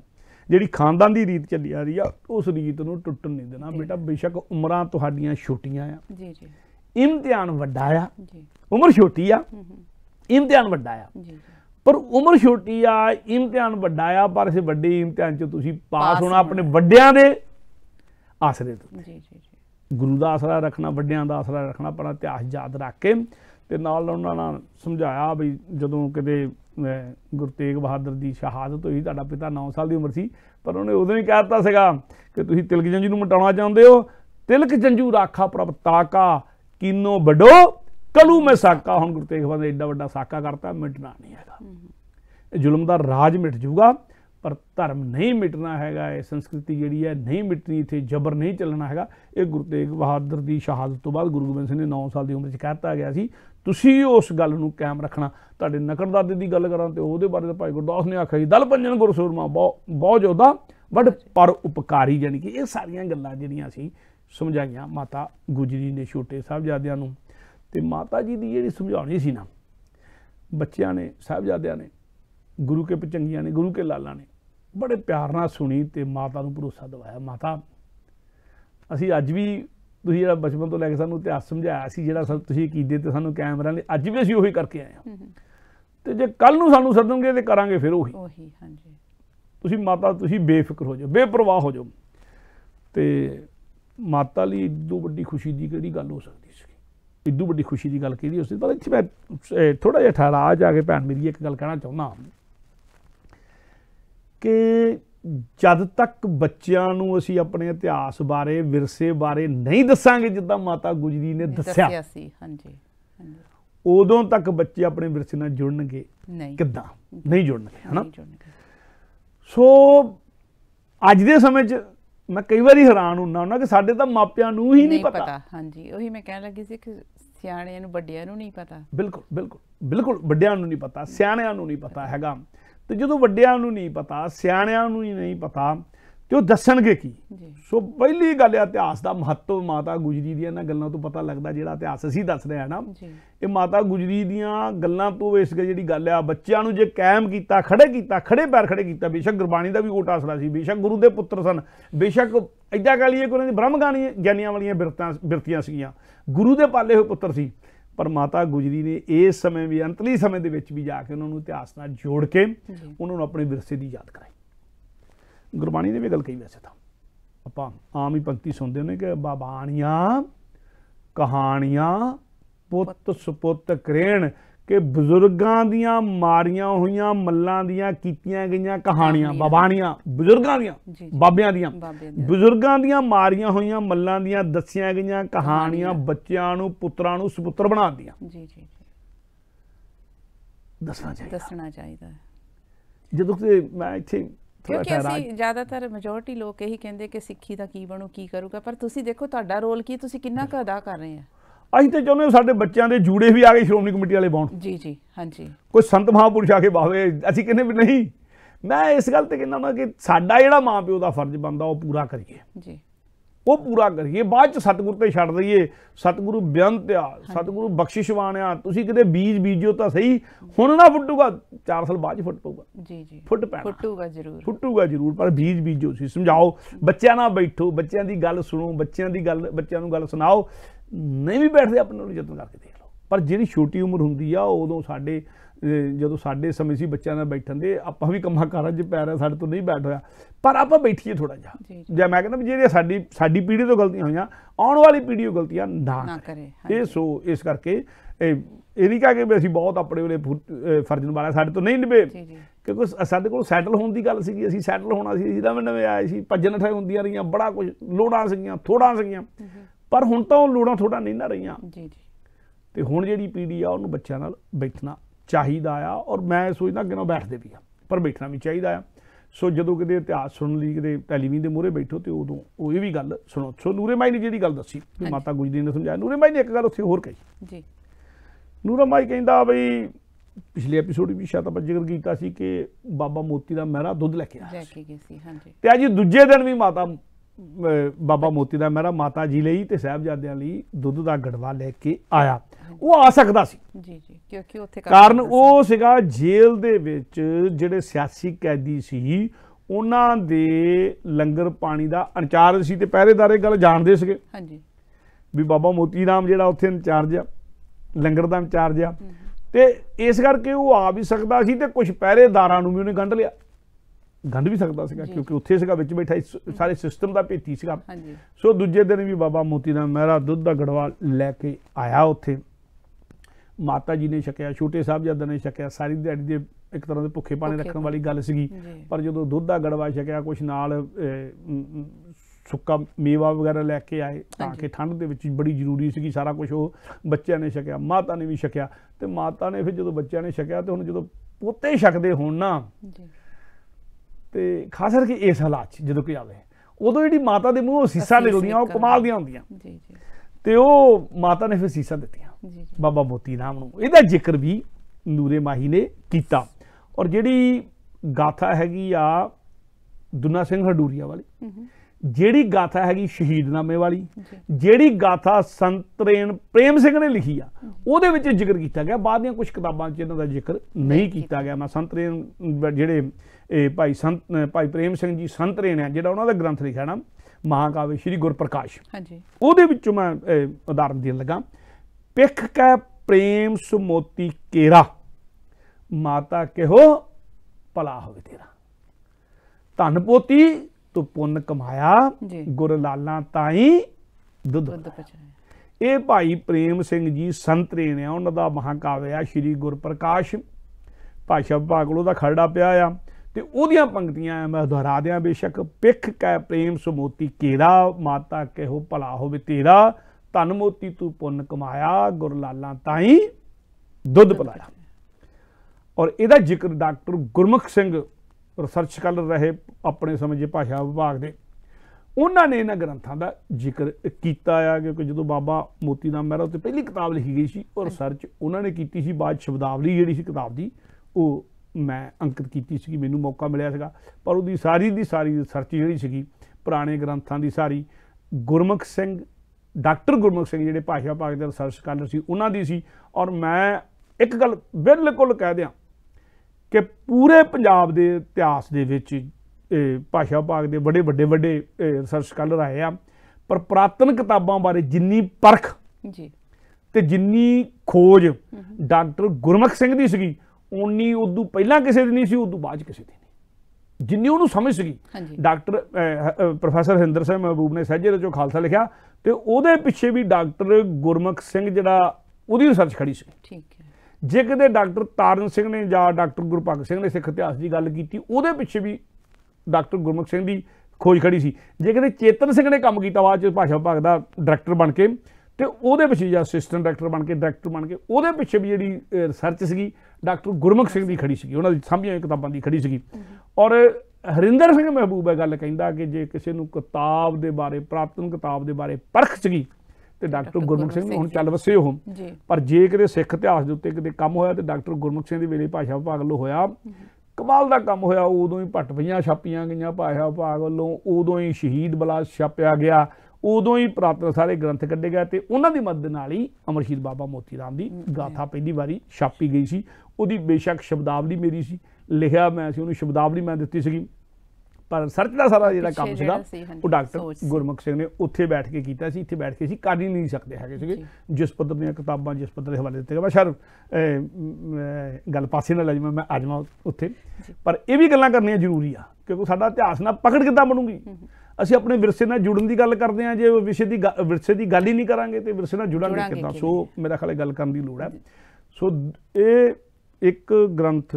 ਜਿਹੜੀ ਖਾਨਦਾਨ ਦੀ ਰੀਤ ਚੱਲੀ ਆ ਰਹੀ ਆ ਉਸ ਰੀਤ ਨੂੰ ਟੁੱਟਣ ਨਹੀਂ ਦੇਣਾ ਬੇਟਾ ਬੇਸ਼ੱਕ ਉਮਰਾਂ ਤੁਹਾਡੀਆਂ ਛੋਟੀਆਂ ਆ ਜੀ ਜੀ ਇਮਤਿਹਾਨ ਵੱਡਾ ਆ ਜੀ ਉਮਰ ਛੋਟੀ ਆ ਇਮਤਿਹਾਨ ਵੱਡਾ ਆ ਜੀ ਪਰ ਉਮਰ ਛੋਟੀ ਆ ਇਮਤਿਹਾਨ ਵੱਡਾ ਆ ਪਰ ਇਸ ਵੱਡੇ ਇਮਤਿਹਾਨ ਚ ਤੁਸੀਂ ਪਾਸ ਹੋਣਾ ਆਪਣੇ ਵੱਡਿਆਂ ਦੇ ਆਸਰੇ ਤੋਂ ਜੀ ਜੀ ਜੀ ਗੁਰੂ ਦਾ ਆਸਰਾ ਰੱਖਣਾ ਵੱਡਿਆਂ ਦਾ ਆਸਰਾ ਰੱਖਣਾ ਪੜਾ ਇਤਿਹਾਸ ਯਾਦ ਰੱਖ ਕੇ ਤੇ ਨਾਲ ਉਹਨਾਂ ਨਾਲ ਸਮਝਾਇਆ ਵੀ ਜਦੋਂ ਕਿਤੇ ਗੁਰਤੇਗ ਬਹਾਦਰ ਦੀ ਸ਼ਹਾਦਤ ਹੋਈ ਤੁਹਾਡਾ ਪਿਤਾ 9 ਸਾਲ ਦੀ ਉਮਰ ਸੀ ਪਰ ਉਹਨੇ ਉਦੋਂ ਹੀ ਕਹਿਤਾ ਸੀਗਾ ਕਿ ਤੁਸੀਂ ਤਿਲਕ ਜੰਜੂ ਨੂੰ ਮਟਾਉਣਾ ਚਾਹੁੰਦੇ ਹੋ ਤਿਲਕ ਜੰਜੂ ਰਾਖਾ ਪ੍ਰਭ ਤਾਕਾ ਕਿੰਨੋ ਵੱਡੋ ਕਲੂ ਮੈਂ ਸਾਕਾ ਹੁਣ ਗੁਰਤੇਗ ਬਹਾਦਰ ਐਡਾ ਵੱਡਾ ਸਾਕਾ ਕਰਤਾ ਮਿਟਣਾ ਨਹੀਂ ਹੈਗਾ ਜ਼ੁਲਮ ਦਾ ਰਾਜ ਮਿਟ ਜਾਊਗਾ ਪਰ ਧਰਮ ਨਹੀਂ ਮਿਟਣਾ ਹੈਗਾ ਇਹ ਸੰਸਕ੍ਰਿਤੀ ਜਿਹੜੀ ਹੈ ਨਹੀਂ ਮਿਟਣੀ ਇੱਥੇ ਜ਼ਬਰ ਨਹੀਂ ਚੱਲਣਾ ਹੈਗਾ ਇਹ ਗੁਰਤੇਗ ਬਹਾਦਰ ਦੀ ਸ਼ਹਾਦਤ ਤੋਂ ਬਾਅਦ ਗੁਰੂ ਗੋਬਿੰਦ ਸਿੰਘ ਨੇ 9 ਸਾਲ ਦੀ ਉਮਰ 'ਚ ਕਹਿਤਾ ਗਿਆ ਸੀ ਤੁਸੀਂ ਉਸ ਗੱਲ ਨੂੰ ਕਾਇਮ ਰੱਖਣਾ ਤੁਹਾਡੇ ਨਕਰਦਾਦੇ ਦੀ ਗੱਲ ਕਰਾਂ ਤੇ ਉਹਦੇ ਬਾਰੇ ਤਾਂ ਭਾਈ ਗੁਰਦਾਸ ਨੇ ਆਖਿਆ ਜੀ ਦਲ ਪੰਜਨ ਗੁਰ ਸੂਰਮਾ ਬਹੁਤ ਜੋਦਾ ਬਟ ਪਰ ਉਪਕਾਰੀ ਯਾਨੀ ਕਿ ਇਹ ਸਾਰੀਆਂ ਗੱਲਾਂ ਜਿਹੜੀਆਂ ਸੀ ਸਮਝਾਈਆਂ ਮਾਤਾ ਗੁਜਰੀ ਨੇ ਛੋਟੇ ਸਾਹਿਬਜ਼ਾਦਿਆਂ ਨੂੰ ਤੇ ਮਾਤਾ ਜੀ ਦੀ ਜਿਹੜੀ ਸਮਝਾਉਣੀ ਸੀ ਨਾ ਬੱਚਿਆਂ ਨੇ ਸਾਹਿਬਜ਼ਾਦਿਆਂ ਨੇ ਗੁਰੂ ਕੇ ਪਚੰਗੀਆਂ ਨੇ ਗੁਰੂ ਕੇ ਲਾਲਾਂ ਨੇ ਬੜੇ ਪਿਆਰ ਨਾਲ ਸੁਣੀ ਤੇ ਮਾਤਾ ਨੂੰ ਭਰੋਸਾ ਦਵਾਇਆ ਮਾਤਾ ਅਸੀਂ ਅੱਜ ਵੀ ਤੁਸੀਂ ਜਿਹੜਾ ਬਚਪਨ ਤੋਂ ਲੈ ਕੇ ਸਾਨੂੰ ਇਤਿਹਾਸ ਸਮਝਾਇਆ ਸੀ ਜਿਹੜਾ ਸਭ ਤੁਸੀਂ ਕੀਤੇ ਤੇ ਸਾਨੂੰ ਕੈਮਰਾ ਲਈ ਅੱਜ ਵੀ ਅਸੀਂ ਉਹੀ ਕਰਕੇ ਆਏ ਹਾਂ ਤੇ ਜੇ ਕੱਲ ਨੂੰ ਸਾਨੂੰ ਸੱਦਣਗੇ ਤੇ ਕਰਾਂਗੇ ਫਿਰ ਉਹੀ ਉਹੀ ਹਾਂਜੀ ਤੁਸੀਂ ਮਾਤਾ ਤੁਸੀਂ ਬੇਫਿਕਰ ਹੋ ਜਾਓ ਬੇਪਰਵਾਹ ਹੋ ਜਾਓ ਤੇ ਮਾਤਾ ਲਈ ਇਦੋਂ ਵੱਡੀ ਖੁਸ਼ੀ ਦੀ ਕਿਹੜੀ ਗੱਲ ਹੋ ਸਕਦੀ ਸੀ ਇਦੋਂ ਵੱਡੀ ਖੁਸ਼ੀ ਦੀ ਗੱਲ ਕਿਹੜੀ ਹੋ ਸਕਦੀ ਪਰ ਇੱਥੇ ਮੈਂ ਥੋੜਾ ਜਿਹਾ ਠਹਿਰਾ ਜਾ ਕੇ ਭੈਣ ਮੇਰੀ ਇੱਕ ਗੱਲ ਕਹਿਣਾ ਚਾਹੁੰਦਾ ਕਿ ਜਦ ਤੱਕ ਬੱਚਿਆਂ ਨੂੰ ਅਸੀਂ ਆਪਣੇ ਇਤਿਹਾਸ ਬਾਰੇ ਵਿਰਸੇ ਬਾਰੇ ਨਹੀਂ ਦੱਸਾਂਗੇ ਜਿੱਦਾਂ ਮਾਤਾ ਗੁਜਰੀ ਨੇ ਦੱਸਿਆ ਦੱਸਿਆ ਸੀ ਹਾਂਜੀ ਹਾਂਜੀ ਉਦੋਂ ਤੱਕ ਬੱਚੇ ਆਪਣੇ ਵਿਰਸੇ ਨਾਲ ਜੁੜਨਗੇ ਨਹੀਂ ਕਿੱਦਾਂ ਨਹੀਂ ਜੁੜਨਗੇ ਹਨਾ ਸੋ ਅੱਜ ਦੇ ਸਮੇਂ 'ਚ ਮੈਂ ਕਈ ਵਾਰੀ ਹੈਰਾਨ ਹੁੰਨਾ ਉਹਨਾਂ ਕਿ ਸਾਡੇ ਤਾਂ ਮਾਪਿਆਂ ਨੂੰ ਹੀ ਨਹੀਂ ਪਤਾ ਹਾਂਜੀ ਉਹੀ ਮੈਂ ਕਹਿਣ ਲੱਗੀ ਸੀ ਕਿ ਸਿਆਣਿਆਂ ਨੂੰ ਵੱਡਿਆਂ ਨੂੰ ਨਹੀਂ ਪਤਾ ਬਿਲਕੁਲ ਬਿਲਕੁਲ ਬਿਲਕੁਲ ਵੱਡਿਆਂ ਨੂੰ ਨਹੀਂ ਪਤਾ ਸਿਆਣਿਆਂ ਨੂੰ ਨਹੀਂ ਪਤਾ ਹੈਗਾ ਤੇ ਜਦੋਂ ਵੱਡਿਆਂ ਨੂੰ ਨਹੀਂ ਪਤਾ ਸਿਆਣਿਆਂ ਨੂੰ ਹੀ ਨਹੀਂ ਪਤਾ ਤੇ ਉਹ ਦੱਸਣਗੇ ਕੀ ਸੋ ਪਹਿਲੀ ਗੱਲ ਇਤਿਹਾਸ ਦਾ ਮਹੱਤਵ ਮਾਤਾ ਗੁਜਰੀ ਦੀਆਂ ਇਹਨਾਂ ਗੱਲਾਂ ਤੋਂ ਪਤਾ ਲੱਗਦਾ ਜਿਹੜਾ ਇਤਿਹਾਸ ਅਸੀਂ ਦੱਸ ਰਹੇ ਨਾ ਇਹ ਮਾਤਾ ਗੁਜਰੀ ਦੀਆਂ ਗੱਲਾਂ ਤੋਂ ਇਸ ਜਿਹੜੀ ਗੱਲ ਆ ਬੱਚਿਆਂ ਨੂੰ ਜੇ ਕਾਇਮ ਕੀਤਾ ਖੜੇ ਕੀਤਾ ਖੜੇ ਪੈਰ ਖੜੇ ਕੀਤਾ ਬੇਸ਼ੱਕ ਗੁਰਬਾਣੀ ਦਾ ਵੀ ਕੋਟਾ ਅਸਰਾ ਸੀ ਬੇਸ਼ੱਕ ਗੁਰੂ ਦੇ ਪੁੱਤਰ ਸਨ ਬੇਸ਼ੱਕ ਐਡਾ ਕਹ ਲਈਏ ਕੋਈ ਦੀ ਬ੍ਰਹਮ ਗਿਆਨੀਆਂ ਵਾਲੀਆਂ ਬਿਰਤਾਂ ਬਿਰਤੀਆਂ ਸੀਗੀਆਂ ਗੁਰੂ ਦੇ ਪਾਲੇ ਹੋਏ ਪੁੱਤਰ ਸੀ ਪਰ ਮਾਤਾ ਗੁਜਰੀ ਨੇ ਇਸ ਸਮੇਂ ਵੀ ਅੰਤਲੀ ਸਮੇਂ ਦੇ ਵਿੱਚ ਵੀ ਜਾ ਕੇ ਉਹਨਾਂ ਨੂੰ ਇਤਿਹਾਸ ਨਾਲ ਜੋੜ ਕੇ ਉਹਨਾਂ ਨੂੰ ਆਪਣੇ ਵਿਰਸੇ ਦੀ ਯਾਦ ਕਰਾਈ ਗੁਰਬਾਣੀ ਨੇ ਵੀ ਗੱਲ ਕਹੀ ਵੈਸੇ ਤਾਂ ਆਪਾਂ ਆਮ ਹੀ ਪੰਕਤੀ ਸੁਣਦੇ ਹੁੰਦੇ ਕਿ ਬਾਬਾਣੀਆਂ ਕਹਾਣੀਆਂ ਪੁੱਤ ਸੁਪੁੱਤ ਕਰੇਣ ਕਿ ਬਜ਼ੁਰਗਾਂ ਦੀਆਂ ਮਾਰੀਆਂ ਹੋਈਆਂ ਮੱਲਾਂ ਦੀਆਂ ਕੀਤੀਆਂ ਗਈਆਂ ਕਹਾਣੀਆਂ ਬਬਾਣੀਆਂ ਬਜ਼ੁਰਗਾਂ ਦੀਆਂ ਬਾਬਿਆਂ ਦੀਆਂ ਬਜ਼ੁਰਗਾਂ ਦੀਆਂ ਮਾਰੀਆਂ ਹੋਈਆਂ ਮੱਲਾਂ ਦੀਆਂ ਦੱਸੀਆਂ ਗਈਆਂ ਕਹਾਣੀਆਂ ਬੱਚਿਆਂ ਨੂੰ ਪੁੱਤਰਾਂ ਨੂੰ ਸੁਪੁੱਤਰ ਬਣਾਉਂਦੀਆਂ ਜੀ ਜੀ ਦੱਸਣਾ ਚਾਹੀਦਾ ਦੱਸਣਾ ਚਾਹੀਦਾ ਜਦੋਂ ਕਿ ਮੈਂ ਇੱਥੇ ਕਿਉਂਕਿ ਅਸੀਂ ਜ਼ਿਆਦਾਤਰ ਮੈਜੋਰਟੀ ਲੋਕ ਇਹੀ ਕਹਿੰਦੇ ਕਿ ਸਿੱਖੀ ਦਾ ਕੀ ਬਣੂ ਕੀ ਕਰੂਗਾ ਪਰ ਤੁਸੀਂ ਦੇਖੋ ਤੁਹਾਡਾ ਰੋਲ ਕੀ ਤੁਸੀਂ ਕਿੰਨਾ ਕੁ ਅਦਾ ਕਰ ਰਹੇ ਆ ਅਸੀਂ ਤੇ ਚਾਹੁੰਦੇ ਸਾਡੇ ਬੱਚਿਆਂ ਦੇ ਜੂੜੇ ਵੀ ਆ ਗਏ ਸ਼੍ਰੋਮਣੀ ਕਮੇਟੀ ਵਾਲੇ ਪਾਉਣ ਜੀ ਜੀ ਹਾਂਜੀ ਕੋਈ ਸੰਤ ਮਹਾਪੁਰਸ਼ ਆ ਕੇ ਬਾਵੇ ਅਸੀਂ ਕਹਿੰਦੇ ਵੀ ਨਹੀਂ ਮੈਂ ਇਸ ਗੱਲ ਤੇ ਕਹਿੰਦਾ ਹਾਂ ਕਿ ਸਾਡਾ ਜਿਹੜਾ ਮਾਂ ਪਿਓ ਦਾ ਫਰਜ਼ ਬੰਦਾ ਉਹ ਪੂਰਾ ਕਰੀਏ ਜੀ ਉਹ ਪੂਰਾ ਕਰੀਏ ਬਾਅਦ ਚ ਸਤਿਗੁਰ ਤੇ ਛੱਡ ਦਈਏ ਸਤਿਗੁਰੂ ਬਿਆੰਤ ਆ ਸਤਿਗੁਰੂ ਬਖਸ਼ਿਸ਼ਵਾਨ ਆ ਤੁਸੀਂ ਕਿਤੇ ਬੀਜ ਬੀਜੋ ਤਾਂ ਸਹੀ ਹੁਣ ਨਾ ਫੁੱਟੂਗਾ 4 ਸਾਲ ਬਾਅਦ ਫੁੱਟ ਪਊਗਾ ਜੀ ਜੀ ਫੁੱਟ ਪੈਣਾ ਫੁੱਟੂਗਾ ਜ਼ਰੂਰ ਫੁੱਟੂਗਾ ਜ਼ਰੂਰ ਪਰ ਬੀਜ ਬੀਜੋ ਸੀ ਸਮਝਾਓ ਬੱਚਿਆਂ ਨਾਲ ਬੈਠੋ ਬੱਚਿਆਂ ਦੀ ਗੱਲ ਸੁਣੋ ਬੱਚਿਆਂ ਦੀ ਗੱਲ ਬੱਚਿਆਂ ਨੂੰ ਗੱਲ ਸੁਣਾਓ ਨਹੀਂ ਵੀ ਬੈਠਦੇ ਆਪਣੇ ਨਾਲ ਯਤਨ ਕਰਕੇ ਦੇਖ ਲਓ ਪਰ ਜਿਹੜੀ ਛੋਟੀ ਉਮਰ ਹੁੰਦੀ ਆ ਉਦੋਂ ਸਾਡੇ ਜਦੋਂ ਸਾਡੇ ਸਮੇਂ ਸੀ ਬੱਚਿਆਂ ਨਾਲ ਬੈਠਣ ਦੇ ਆਪਾਂ ਵੀ ਕੰਮਾਂ ਕਾਰਾਂ 'ਚ ਪੈ ਰਿਆ ਸਾਡੇ ਤੋਂ ਨਹੀਂ ਬੈਠ ਹੋਇਆ ਪਰ ਆਪਾਂ ਬੈਠੀਏ ਥੋੜਾ ਜਿਹਾ ਜੇ ਮੈਂ ਕਹਿੰਦਾ ਵੀ ਜਿਹੜੀਆਂ ਸਾਡੀ ਸਾਡੀ ਪੀੜ੍ਹੀ ਤੋਂ ਗਲਤੀਆਂ ਹੋਈਆਂ ਆਉਣ ਵਾਲੀ ਪੀੜ੍ਹੀ ਉਹ ਗਲਤੀਆਂ ਨਾ ਕਰੇ ਇਹ ਸੋ ਇਸ ਕਰਕੇ ਇਹ ਨਹੀਂ ਕਹਾ ਕਿ ਅਸੀਂ ਬਹੁਤ ਆਪਣੇ ਵਾਲੇ ਫਰਜ਼ ਨਿਭਾਣਾ ਸਾਡੇ ਤੋਂ ਨਹੀਂ ਨਿਭੇ ਕਿਉਂਕਿ ਸਾਡੇ ਕੋਲ ਸੈਟਲ ਹੋਣ ਦੀ ਗੱਲ ਸੀਗੀ ਅਸੀਂ ਸੈਟਲ ਹੋਣਾ ਸੀ ਅਸੀਂ ਤਾਂ ਨਵੇਂ ਆਏ ਸੀ ਭੱਜਣ ਠਾਏ ਹੁੰਦੀਆਂ ਰਹੀਆਂ ਬੜਾ ਕੁਝ ਲੋੜਾਂ ਸੀਗੀਆਂ ਥੋੜਾਂ ਸੀਗੀਆਂ ਪਰ ਹੁਣ ਤਾਂ ਉਹ ਲੋੜਾਂ ਥੋੜਾ ਨਹੀਂ ਨਾ ਰਹੀਆਂ ਜੀ ਜੀ ਤੇ ਹੁਣ ਜਿਹੜੀ ਪੀੜੀ ਆ ਉਹਨੂੰ ਬੱਚਿਆਂ ਨਾਲ ਬੈਠਣਾ ਚਾਹੀਦਾ ਆ ਔਰ ਮੈਂ ਸੋਚਦਾ ਕਿ ਨਾ ਬੈਠਦੇ ਵੀ ਆ ਪਰ ਬੈਠਣਾ ਵੀ ਚਾਹੀਦਾ ਆ ਸੋ ਜਦੋਂ ਕਿਤੇ ਇਤਿਹਾਸ ਸੁਣਨ ਲਈ ਕਿਤੇ ਟੈਲੀਵਿਜ਼ਨ ਦੇ ਮੂਹਰੇ ਬੈਠੋ ਤੇ ਉਦੋਂ ਉਹ ਇਹ ਵੀ ਗੱਲ ਸੁਣੋ ਸੋ ਨੂਰੇ ਮਾਈ ਨੇ ਜਿਹੜੀ ਗੱਲ ਦੱਸੀ ਵੀ ਮਾਤਾ ਗੁਜਰੀ ਨੇ ਸਮਝਾਇਆ ਨੂਰੇ ਮਾਈ ਨੇ ਇੱਕ ਗੱਲ ਉੱਥੇ ਹੋਰ ਕਹੀ ਜੀ ਨੂਰਾ ਮਾਈ ਕਹਿੰਦਾ ਬਈ ਪਿਛਲੇ ਐਪੀਸੋਡ ਵਿੱਚ ਸ਼ਾਇਦ ਆਪਾਂ ਜ਼ਿਕਰ ਕੀਤਾ ਸੀ ਕਿ ਬਾਬਾ ਮੋਤੀ ਦਾ ਮਹਿਰਾ ਦੁੱਧ ਲੈ ਕੇ ਆਇਆ ਲੈ ਕੇ ਗਏ ਸੀ ਹਾਂਜੀ ਤੇ ਅੱਜ ਦੂਜੇ ਦਿਨ ਵੀ ਮਾਤਾ ਬਾਬਾ ਮੋਤੀ ਦਾ ਮਹਿਰਾ ਮਾਤਾ ਜੀ ਲਈ ਤੇ ਸਹਿਬਜ਼ਾਦਿਆਂ ਲਈ ਦੁੱਧ ਦਾ ਗੜਵਾ ਲੈ ਕੇ ਆਇਆ ਉਹ ਆ ਸਕਦਾ ਸੀ ਜੀ ਜੀ ਕਿਉਂਕਿ ਉੱਥੇ ਕਾਰਨ ਉਹ ਸੀਗਾ ਜੇਲ੍ਹ ਦੇ ਵਿੱਚ ਜਿਹੜੇ ਸਿਆਸੀ ਕੈਦੀ ਸੀ ਉਹਨਾਂ ਦੇ ਲੰਗਰ ਪਾਣੀ ਦਾ ਇੰਚਾਰਜ ਸੀ ਤੇ ਪਹਿਰੇਦਾਰੇ ਗੱਲ ਜਾਣਦੇ ਸੀਗੇ ਹਾਂਜੀ ਵੀ ਬਾਬਾ ਮੋਤੀ ਰਾਮ ਜਿਹੜਾ ਉੱਥੇ ਇੰਚਾਰਜ ਆ ਲੰਗਰ ਦਾ ਇੰਚਾਰਜ ਆ ਤੇ ਇਸ ਕਰਕੇ ਉਹ ਆ ਵੀ ਸਕਦਾ ਸੀ ਤੇ ਕੁਝ ਪਹਿਰੇਦਾਰਾਂ ਨੂੰ ਵੀ ਉਹਨੇ ਗੰਢ ਲਿਆ ਗੰਢ ਵੀ ਸਕਦਾ ਸੀਗਾ ਕਿਉਂਕਿ ਉੱਥੇ ਸੀਗਾ ਵਿੱਚ ਬੈਠਾ ਸਾਰੇ ਸਿਸਟਮ ਦਾ ਭੇਤੀ ਸੀਗਾ ਹਾਂਜੀ ਸੋ ਦੂਜੇ ਦਿਨ ਵੀ ਬਾਬਾ ਮੋਤੀ ਦਾ ਮਹਿਰਾ ਦੁੱਧ ਦਾ ਗੜਵਾ ਲੈ ਕੇ ਆਇਆ ਉੱਥੇ ਮਾਤਾ ਜੀ ਨੇ ਛਕਿਆ ਛੋਟੇ ਸਾਹਿਬਜ਼ਾਦਿਆਂ ਨੇ ਛਕਿਆ ਸਾਰੀ ਦਿਹਾੜੀ ਦੇ ਇੱਕ ਤਰ੍ਹਾਂ ਦੇ ਭੁੱਖੇ ਪਾਣੀ ਰੱਖਣ ਵਾਲੀ ਗੱਲ ਸੀਗੀ ਪਰ ਜਦੋਂ ਦੁੱਧ ਦਾ ਗੜਵਾ ਛਕਿਆ ਕੁਛ ਨਾਲ ਸੁੱਕਾ ਮੇਵਾ ਵਗੈਰਾ ਲੈ ਕੇ ਆਏ ਤਾਂ ਕਿ ਠੰਡ ਦੇ ਵਿੱਚ ਬੜੀ ਜ਼ਰੂਰੀ ਸੀਗੀ ਸਾਰਾ ਕੁਝ ਉਹ ਬੱਚਿਆਂ ਨੇ ਛਕਿਆ ਮਾਤਾ ਨੇ ਵੀ ਛਕਿਆ ਤੇ ਮਾਤਾ ਨੇ ਫਿਰ ਜਦੋਂ ਬੱਚਿਆਂ ਨੇ ਛਕਿਆ ਤੇ ਹੁਣ ਜਦੋਂ ਪੋਤੇ ਛਕਦੇ ਹੋਣ ਨਾ ਜੀ ਤੇ ਖਾਸ ਕਰਕੇ ਇਸ ਹਾਲਾਤ 'ਚ ਜਦੋਂ ਕੋਈ ਆਵੇ ਉਦੋਂ ਜਿਹੜੀ ਮਾਤਾ ਦੇ ਮੂੰਹੋਂ ਸੀਸਾ ਨਿਕਲਦੀਆਂ ਉਹ ਕਮਾਲ ਦੀਆਂ ਹੁੰਦੀਆਂ ਜੀ ਜੀ ਤੇ ਉਹ ਮਾਤਾ ਨੇ ਫਿਰ ਸੀਸਾ ਦਿੱਤੀਆਂ ਜੀ ਬਾਬਾ ਮੋਤੀ ਰਾਮ ਨੂੰ ਇਹਦਾ ਜ਼ਿਕਰ ਵੀ ਨੂਰੇ ਮਾਹੀ ਨੇ ਕੀਤਾ ਔਰ ਜਿਹੜੀ ਗਾਥਾ ਹੈਗੀ ਆ ਦੁਨਾ ਸਿੰਘ ਹਡੂਰੀਆ ਵਾਲੀ ਜਿਹੜੀ ਗਾਥਾ ਹੈਗੀ ਸ਼ਹੀਦਨਾਮੇ ਵਾਲੀ ਜਿਹੜੀ ਗਾਥਾ ਸੰਤਰੇਣ ਪ੍ਰੇਮ ਸਿੰਘ ਨੇ ਲਿਖੀ ਆ ਉਹਦੇ ਵਿੱਚ ਜ਼ਿਕਰ ਕੀਤਾ ਗਿਆ ਬਾਅਦ ਦੀਆਂ ਕੁਝ ਕਿਤਾਬਾਂ 'ਚ ਇਹਨਾਂ ਦਾ ਜ਼ਿਕਰ ਨਹੀਂ ਕੀਤਾ ਗਿਆ ਮੈਂ ਸੰਤਰੇਣ ਜਿਹੜੇ ਇਹ ਭਾਈ ਸੰਤ ਭਾਈ ਪ੍ਰੇਮ ਸਿੰਘ ਜੀ ਸੰਤ ਰੇਣ ਆ ਜਿਹੜਾ ਉਹਨਾਂ ਦਾ ਗ੍ਰੰਥ ਲਿਖਿਆ ਨਾ ਮਹਾਕਾਵਿ ਸ਼੍ਰੀ ਗੁਰਪ੍ਰਕਾਸ਼ ਹਾਂਜੀ ਉਹਦੇ ਵਿੱਚੋਂ ਮੈਂ ਉਦਾਹਰਨ ਦੇਣ ਲੱਗਾ ਪਿਖ ਕੈ ਪ੍ਰੇਮ ਸੁਮੋਤੀ ਕੇਰਾ ਮਾਤਾ ਕਿਹੋ ਪਲਾ ਹੋਵੇ ਤੇਰਾ ਧਨ ਪੋਤੀ ਤੂੰ ਪੁੰਨ ਕਮਾਇਆ ਗੁਰ ਲਾਲਾਂ ਤਾਈ ਦੁੱਧ ਇਹ ਭਾਈ ਪ੍ਰੇਮ ਸਿੰਘ ਜੀ ਰੇਣ ਆ ਉਹਨਾਂ ਦਾ ਮਹਾਕਾਵਿ ਆ ਸ਼੍ਰੀ ਗੁਰਪ੍ਰਕਾਸ਼ ਭਾਸ਼ਾ ਭਾਗਲੋ ਦਾ ਖੜੜਾ ਪਿਆ ਆ ਤੇ ਉਹਦੀਆਂ ਪੰਕਤੀਆਂ ਮੈਂ ਦੁਹਰਾ ਦਿਆਂ ਬੇਸ਼ੱਕ ਪਿਖ ਕੈ ਪ੍ਰੇਮ ਸੁਮੋਤੀ ਕੇਰਾ ਮਾਤਾ ਕਹਿਓ ਭਲਾ ਹੋਵੇ ਤੇਰਾ ਤਨ ਮੋਤੀ ਤੂੰ ਪੁੰਨ ਕਮਾਇਆ ਗੁਰ ਲਾਲਾਂ ਤਾਈ ਦੁੱਧ ਪਲਾਇਆ ਔਰ ਇਹਦਾ ਜ਼ਿਕਰ ਡਾਕਟਰ ਗੁਰਮੁਖ ਸਿੰਘ ਰਿਸਰਚ ਕਰ ਰਹੇ ਆਪਣੇ ਸਮੇਂ ਦੇ ਭਾਸ਼ਾ ਵਿਭਾਗ ਦੇ ਉਹਨਾਂ ਨੇ ਇਹਨਾਂ ਗ੍ਰੰਥਾਂ ਦਾ ਜ਼ਿਕਰ ਕੀਤਾ ਆ ਕਿਉਂਕਿ ਜਦੋਂ ਬਾਬਾ ਮੋਤੀ ਦਾ ਮਹਿਰਾ ਉੱਤੇ ਪਹਿਲੀ ਕਿਤਾਬ ਲਿਖੀ ਗਈ ਸੀ ਔਰ ਰਿਸਰਚ ਉਹਨਾਂ ਨੇ ਕੀਤੀ ਸੀ ਬਾਅਦ ਸ਼ਬਦਾਵਲੀ ਜਿਹੜੀ ਸੀ ਕਿਤਾਬ ਦੀ ਉਹ ਮੈਂ ਅੰਕਿਤ ਕੀਤੀ ਸੀ ਮੈਨੂੰ ਮੌਕਾ ਮਿਲਿਆ ਸੀਗਾ ਪਰ ਉਹਦੀ ਸਾਰੀ ਦੀ ਸਾਰੀ ਰਿਸਰਚ ਜਿਹੜੀ ਸੀਗੀ ਪੁਰਾਣੇ ਗ੍ਰੰਥਾਂ ਦੀ ਸਾਰੀ ਗੁਰਮੁਖ ਸਿੰਘ ਡਾਕਟਰ ਗੁਰਮੁਖ ਸਿੰਘ ਜਿਹੜੇ ਭਾਸ਼ਾ ਭਾਗ ਦੇ ਰਿਸਰਚ ਸਕਾਲਰ ਸੀ ਉਹਨਾਂ ਦੀ ਸੀ ਔਰ ਮੈਂ ਇੱਕ ਗੱਲ ਬਿਲਕੁਲ ਕਹਿ ਦਿਆਂ ਕਿ ਪੂਰੇ ਪੰਜਾਬ ਦੇ ਇਤਿਹਾਸ ਦੇ ਵਿੱਚ ਭਾਸ਼ਾ ਭਾਗ ਦੇ ਬੜੇ ਵੱਡੇ ਵੱਡੇ ਰਿਸਰਚ ਸਕਾਲਰ ਆਏ ਆ ਪਰ ਪ੍ਰਾਤਨ ਕਿਤਾਬਾਂ ਬਾਰੇ ਜਿੰਨੀ ਪਰਖ ਜੀ ਤੇ ਜਿੰਨੀ ਖੋਜ ਡਾਕਟਰ ਗੁਰਮੁਖ ਸਿੰਘ ਦੀ ਸੀਗੀ ਉਨੀ ਉਦੋਂ ਪਹਿਲਾਂ ਕਿਸੇ ਦੀ ਨਹੀਂ ਸੀ ਉਦੋਂ ਬਾਅਦ ਕਿਸੇ ਦੀ ਨਹੀਂ ਜਿੰਨੀ ਉਹਨੂੰ ਸਮਝ ਸੀਗੀ ਡਾਕਟਰ ਪ੍ਰੋਫੈਸਰ ਹਿੰਦਰ ਸਿੰਘ ਮਹਿਬੂਬ ਨੇ ਸਹਿਜੇ ਰਚੋ ਖਾਲਸਾ ਲਿਖਿਆ ਤੇ ਉਹਦੇ ਪਿੱਛੇ ਵੀ ਡਾਕਟਰ ਗੁਰਮੁਖ ਸਿੰਘ ਜਿਹੜਾ ਉਹਦੀ ਰਿਸਰਚ ਖੜੀ ਸੀ ਠੀਕ ਹੈ ਜੇ ਕਿਤੇ ਡਾਕਟਰ ਤਾਰਨ ਸਿੰਘ ਨੇ ਜਾਂ ਡਾਕਟਰ ਗੁਰਪਾਕ ਸਿੰਘ ਨੇ ਸਿੱਖ ਇਤਿਹਾਸ ਦੀ ਗੱਲ ਕੀਤੀ ਉਹਦੇ ਪਿੱਛੇ ਵੀ ਡਾਕਟਰ ਗੁਰਮੁਖ ਸਿੰਘ ਦੀ ਖੋਜ ਖੜੀ ਸੀ ਜੇ ਕਿਤੇ ਚੇਤਨ ਸਿੰਘ ਨੇ ਕੰਮ ਕੀਤਾ ਬਾਅਦ ਚ ਭਾਸ਼ਾ ਵਿਭਾਗ ਦਾ ਡਾਇਰੈਕਟਰ ਬਣ ਕੇ ਤੇ ਉਹਦੇ ਪਿੱਛੇ ਜਾਂ ਅਸਿਸਟੈਂਟ ਡਾਇਰੈਕਟਰ ਬਣ ਕੇ ਡਾਇਰੈਕਟਰ ਬਣ ਕੇ ਉਹਦੇ ਪਿੱਛੇ ਵੀ ਜਿਹੜੀ ਰਿਸਰਚ ਸੀਗੀ ਡਾਕਟਰ ਗੁਰਮੁਖ ਸਿੰਘ ਦੀ ਖੜੀ ਸੀਗੀ ਉਹਨਾਂ ਦੀ ਸਾਂਭੀਆਂ ਕਿਤਾਬਾਂ ਦੀ ਖੜੀ ਸੀਗੀ ਔਰ ਹਰਿੰਦਰ ਸਿੰਘ ਮਹਿਬੂਬ ਇਹ ਗੱਲ ਕਹਿੰਦਾ ਕਿ ਜੇ ਕਿਸੇ ਨੂੰ ਕਿਤਾਬ ਦੇ ਬਾਰੇ ਪ੍ਰਾਤਨ ਕਿਤਾਬ ਦੇ ਬਾਰੇ ਪਰਖ ਸੀਗੀ ਤੇ ਡਾਕਟਰ ਗੁਰਮੁਖ ਸਿੰਘ ਹੁਣ ਚੱਲ ਵਸੇ ਹੋ ਪਰ ਜੇ ਕਿਤੇ ਸਿੱਖ ਇਤਿਹਾਸ ਦੇ ਉੱਤੇ ਕਿਤੇ ਕੰਮ ਹੋਇਆ ਤੇ ਡਾਕਟਰ ਗੁਰਮੁਖ ਸਿੰਘ ਦੇ ਵੇਲੇ ਭਾਸ਼ਾ ਵਿਭਾਗ ਲੋ ਹੋਇਆ ਕਮਾਲ ਦਾ ਕੰਮ ਹੋਇਆ ਉਦੋਂ ਹੀ ਭੱਟ ਪਈਆਂ ਛਾਪੀਆਂ ਗਈਆਂ ਭਾਸ਼ਾ ਵਿਭਾਗ ਵੱਲੋਂ ਉਦੋਂ ਹੀ ਸ਼ਹੀਦ ਬਲਾਸ ਛਾਪਿਆ ਗਿਆ ਉਦੋਂ ਹੀ ਪ੍ਰਾਤਨ ਸਾਰੇ ਗ੍ਰੰਥ ਕੱਢੇ ਗਏ ਤੇ ਉਹਨਾਂ ਦੀ ਮਦਦ ਨਾਲ ਹੀ ਅਮਰਸ਼ੀਰ ਬਾਬਾ ਮੋਤੀ ਰਾਮ ਦੀ ਗਾਥਾ ਪਹਿਲੀ ਵਾਰੀ ਛਾਪੀ ਗਈ ਸੀ ਉਹਦੀ ਬੇਸ਼ੱਕ ਸ਼ਬਦਾਵਲੀ ਮੇਰੀ ਸੀ ਲਿਖਿਆ ਮੈਂ ਸੀ ਉਹਨੂੰ ਸ਼ਬਦਾਵਲੀ ਮੈਂ ਦਿੱਤੀ ਸੀਗੀ ਪਰ ਸਰਚ ਦਾ ਸਾਰਾ ਜਿਹੜਾ ਕੰਮ ਸੀਗਾ ਉਹ ਡਾਕਟਰ ਗੁਰਮੁਖ ਸਿੰਘ ਨੇ ਉੱਥੇ ਬੈਠ ਕੇ ਕੀਤਾ ਸੀ ਇੱਥੇ ਬੈਠ ਕੇ ਸੀ ਕਰ ਹੀ ਨਹੀਂ ਸਕਦੇ ਹੈਗੇ ਸੀਗੇ ਜਿਸ ਪੱਤਰ ਦੀਆਂ ਕਿਤਾਬਾਂ ਜਿਸ ਪੱਤਰ ਦੇ ਹਵਾਲੇ ਦਿੱਤੇ ਗਏ ਸ਼ਰ ਗੱਲ ਪਾਸੇ ਨਾਲ ਜਿਵੇਂ ਮੈਂ ਆਜਮਾ ਉੱਥੇ ਪਰ ਇਹ ਵੀ ਗੱਲਾਂ ਕਰਨੀਆਂ ਜ਼ਰੂਰੀ ਆ ਕਿਉਂਕਿ ਸਾਡਾ ਇਤਿਹਾਸ ਨਾਲ ਪਕੜ ਕਿੱਦਾਂ ਬਣੂਗੀ ਅਸੀਂ ਆਪਣੇ ਵਿਰਸੇ ਨਾਲ ਜੁੜਨ ਦੀ ਗੱਲ ਕਰਦੇ ਆ ਜੇ ਵਿਸ਼ੇ ਦੀ ਵਿਰਸੇ ਦੀ ਗੱਲ ਹੀ ਨਹੀਂ ਕਰਾਂਗੇ ਤੇ ਵਿਰਸੇ ਨਾਲ ਜੁੜਾਂਗੇ ਕਿੱਦਾਂ ਸੋ ਮੇਰਾ ਖਿਆਲ ਗੱਲ ਕਰਨ ਦੀ ਲੋੜ ਹੈ ਸੋ ਇਹ ਇੱਕ ਗ੍ਰੰਥ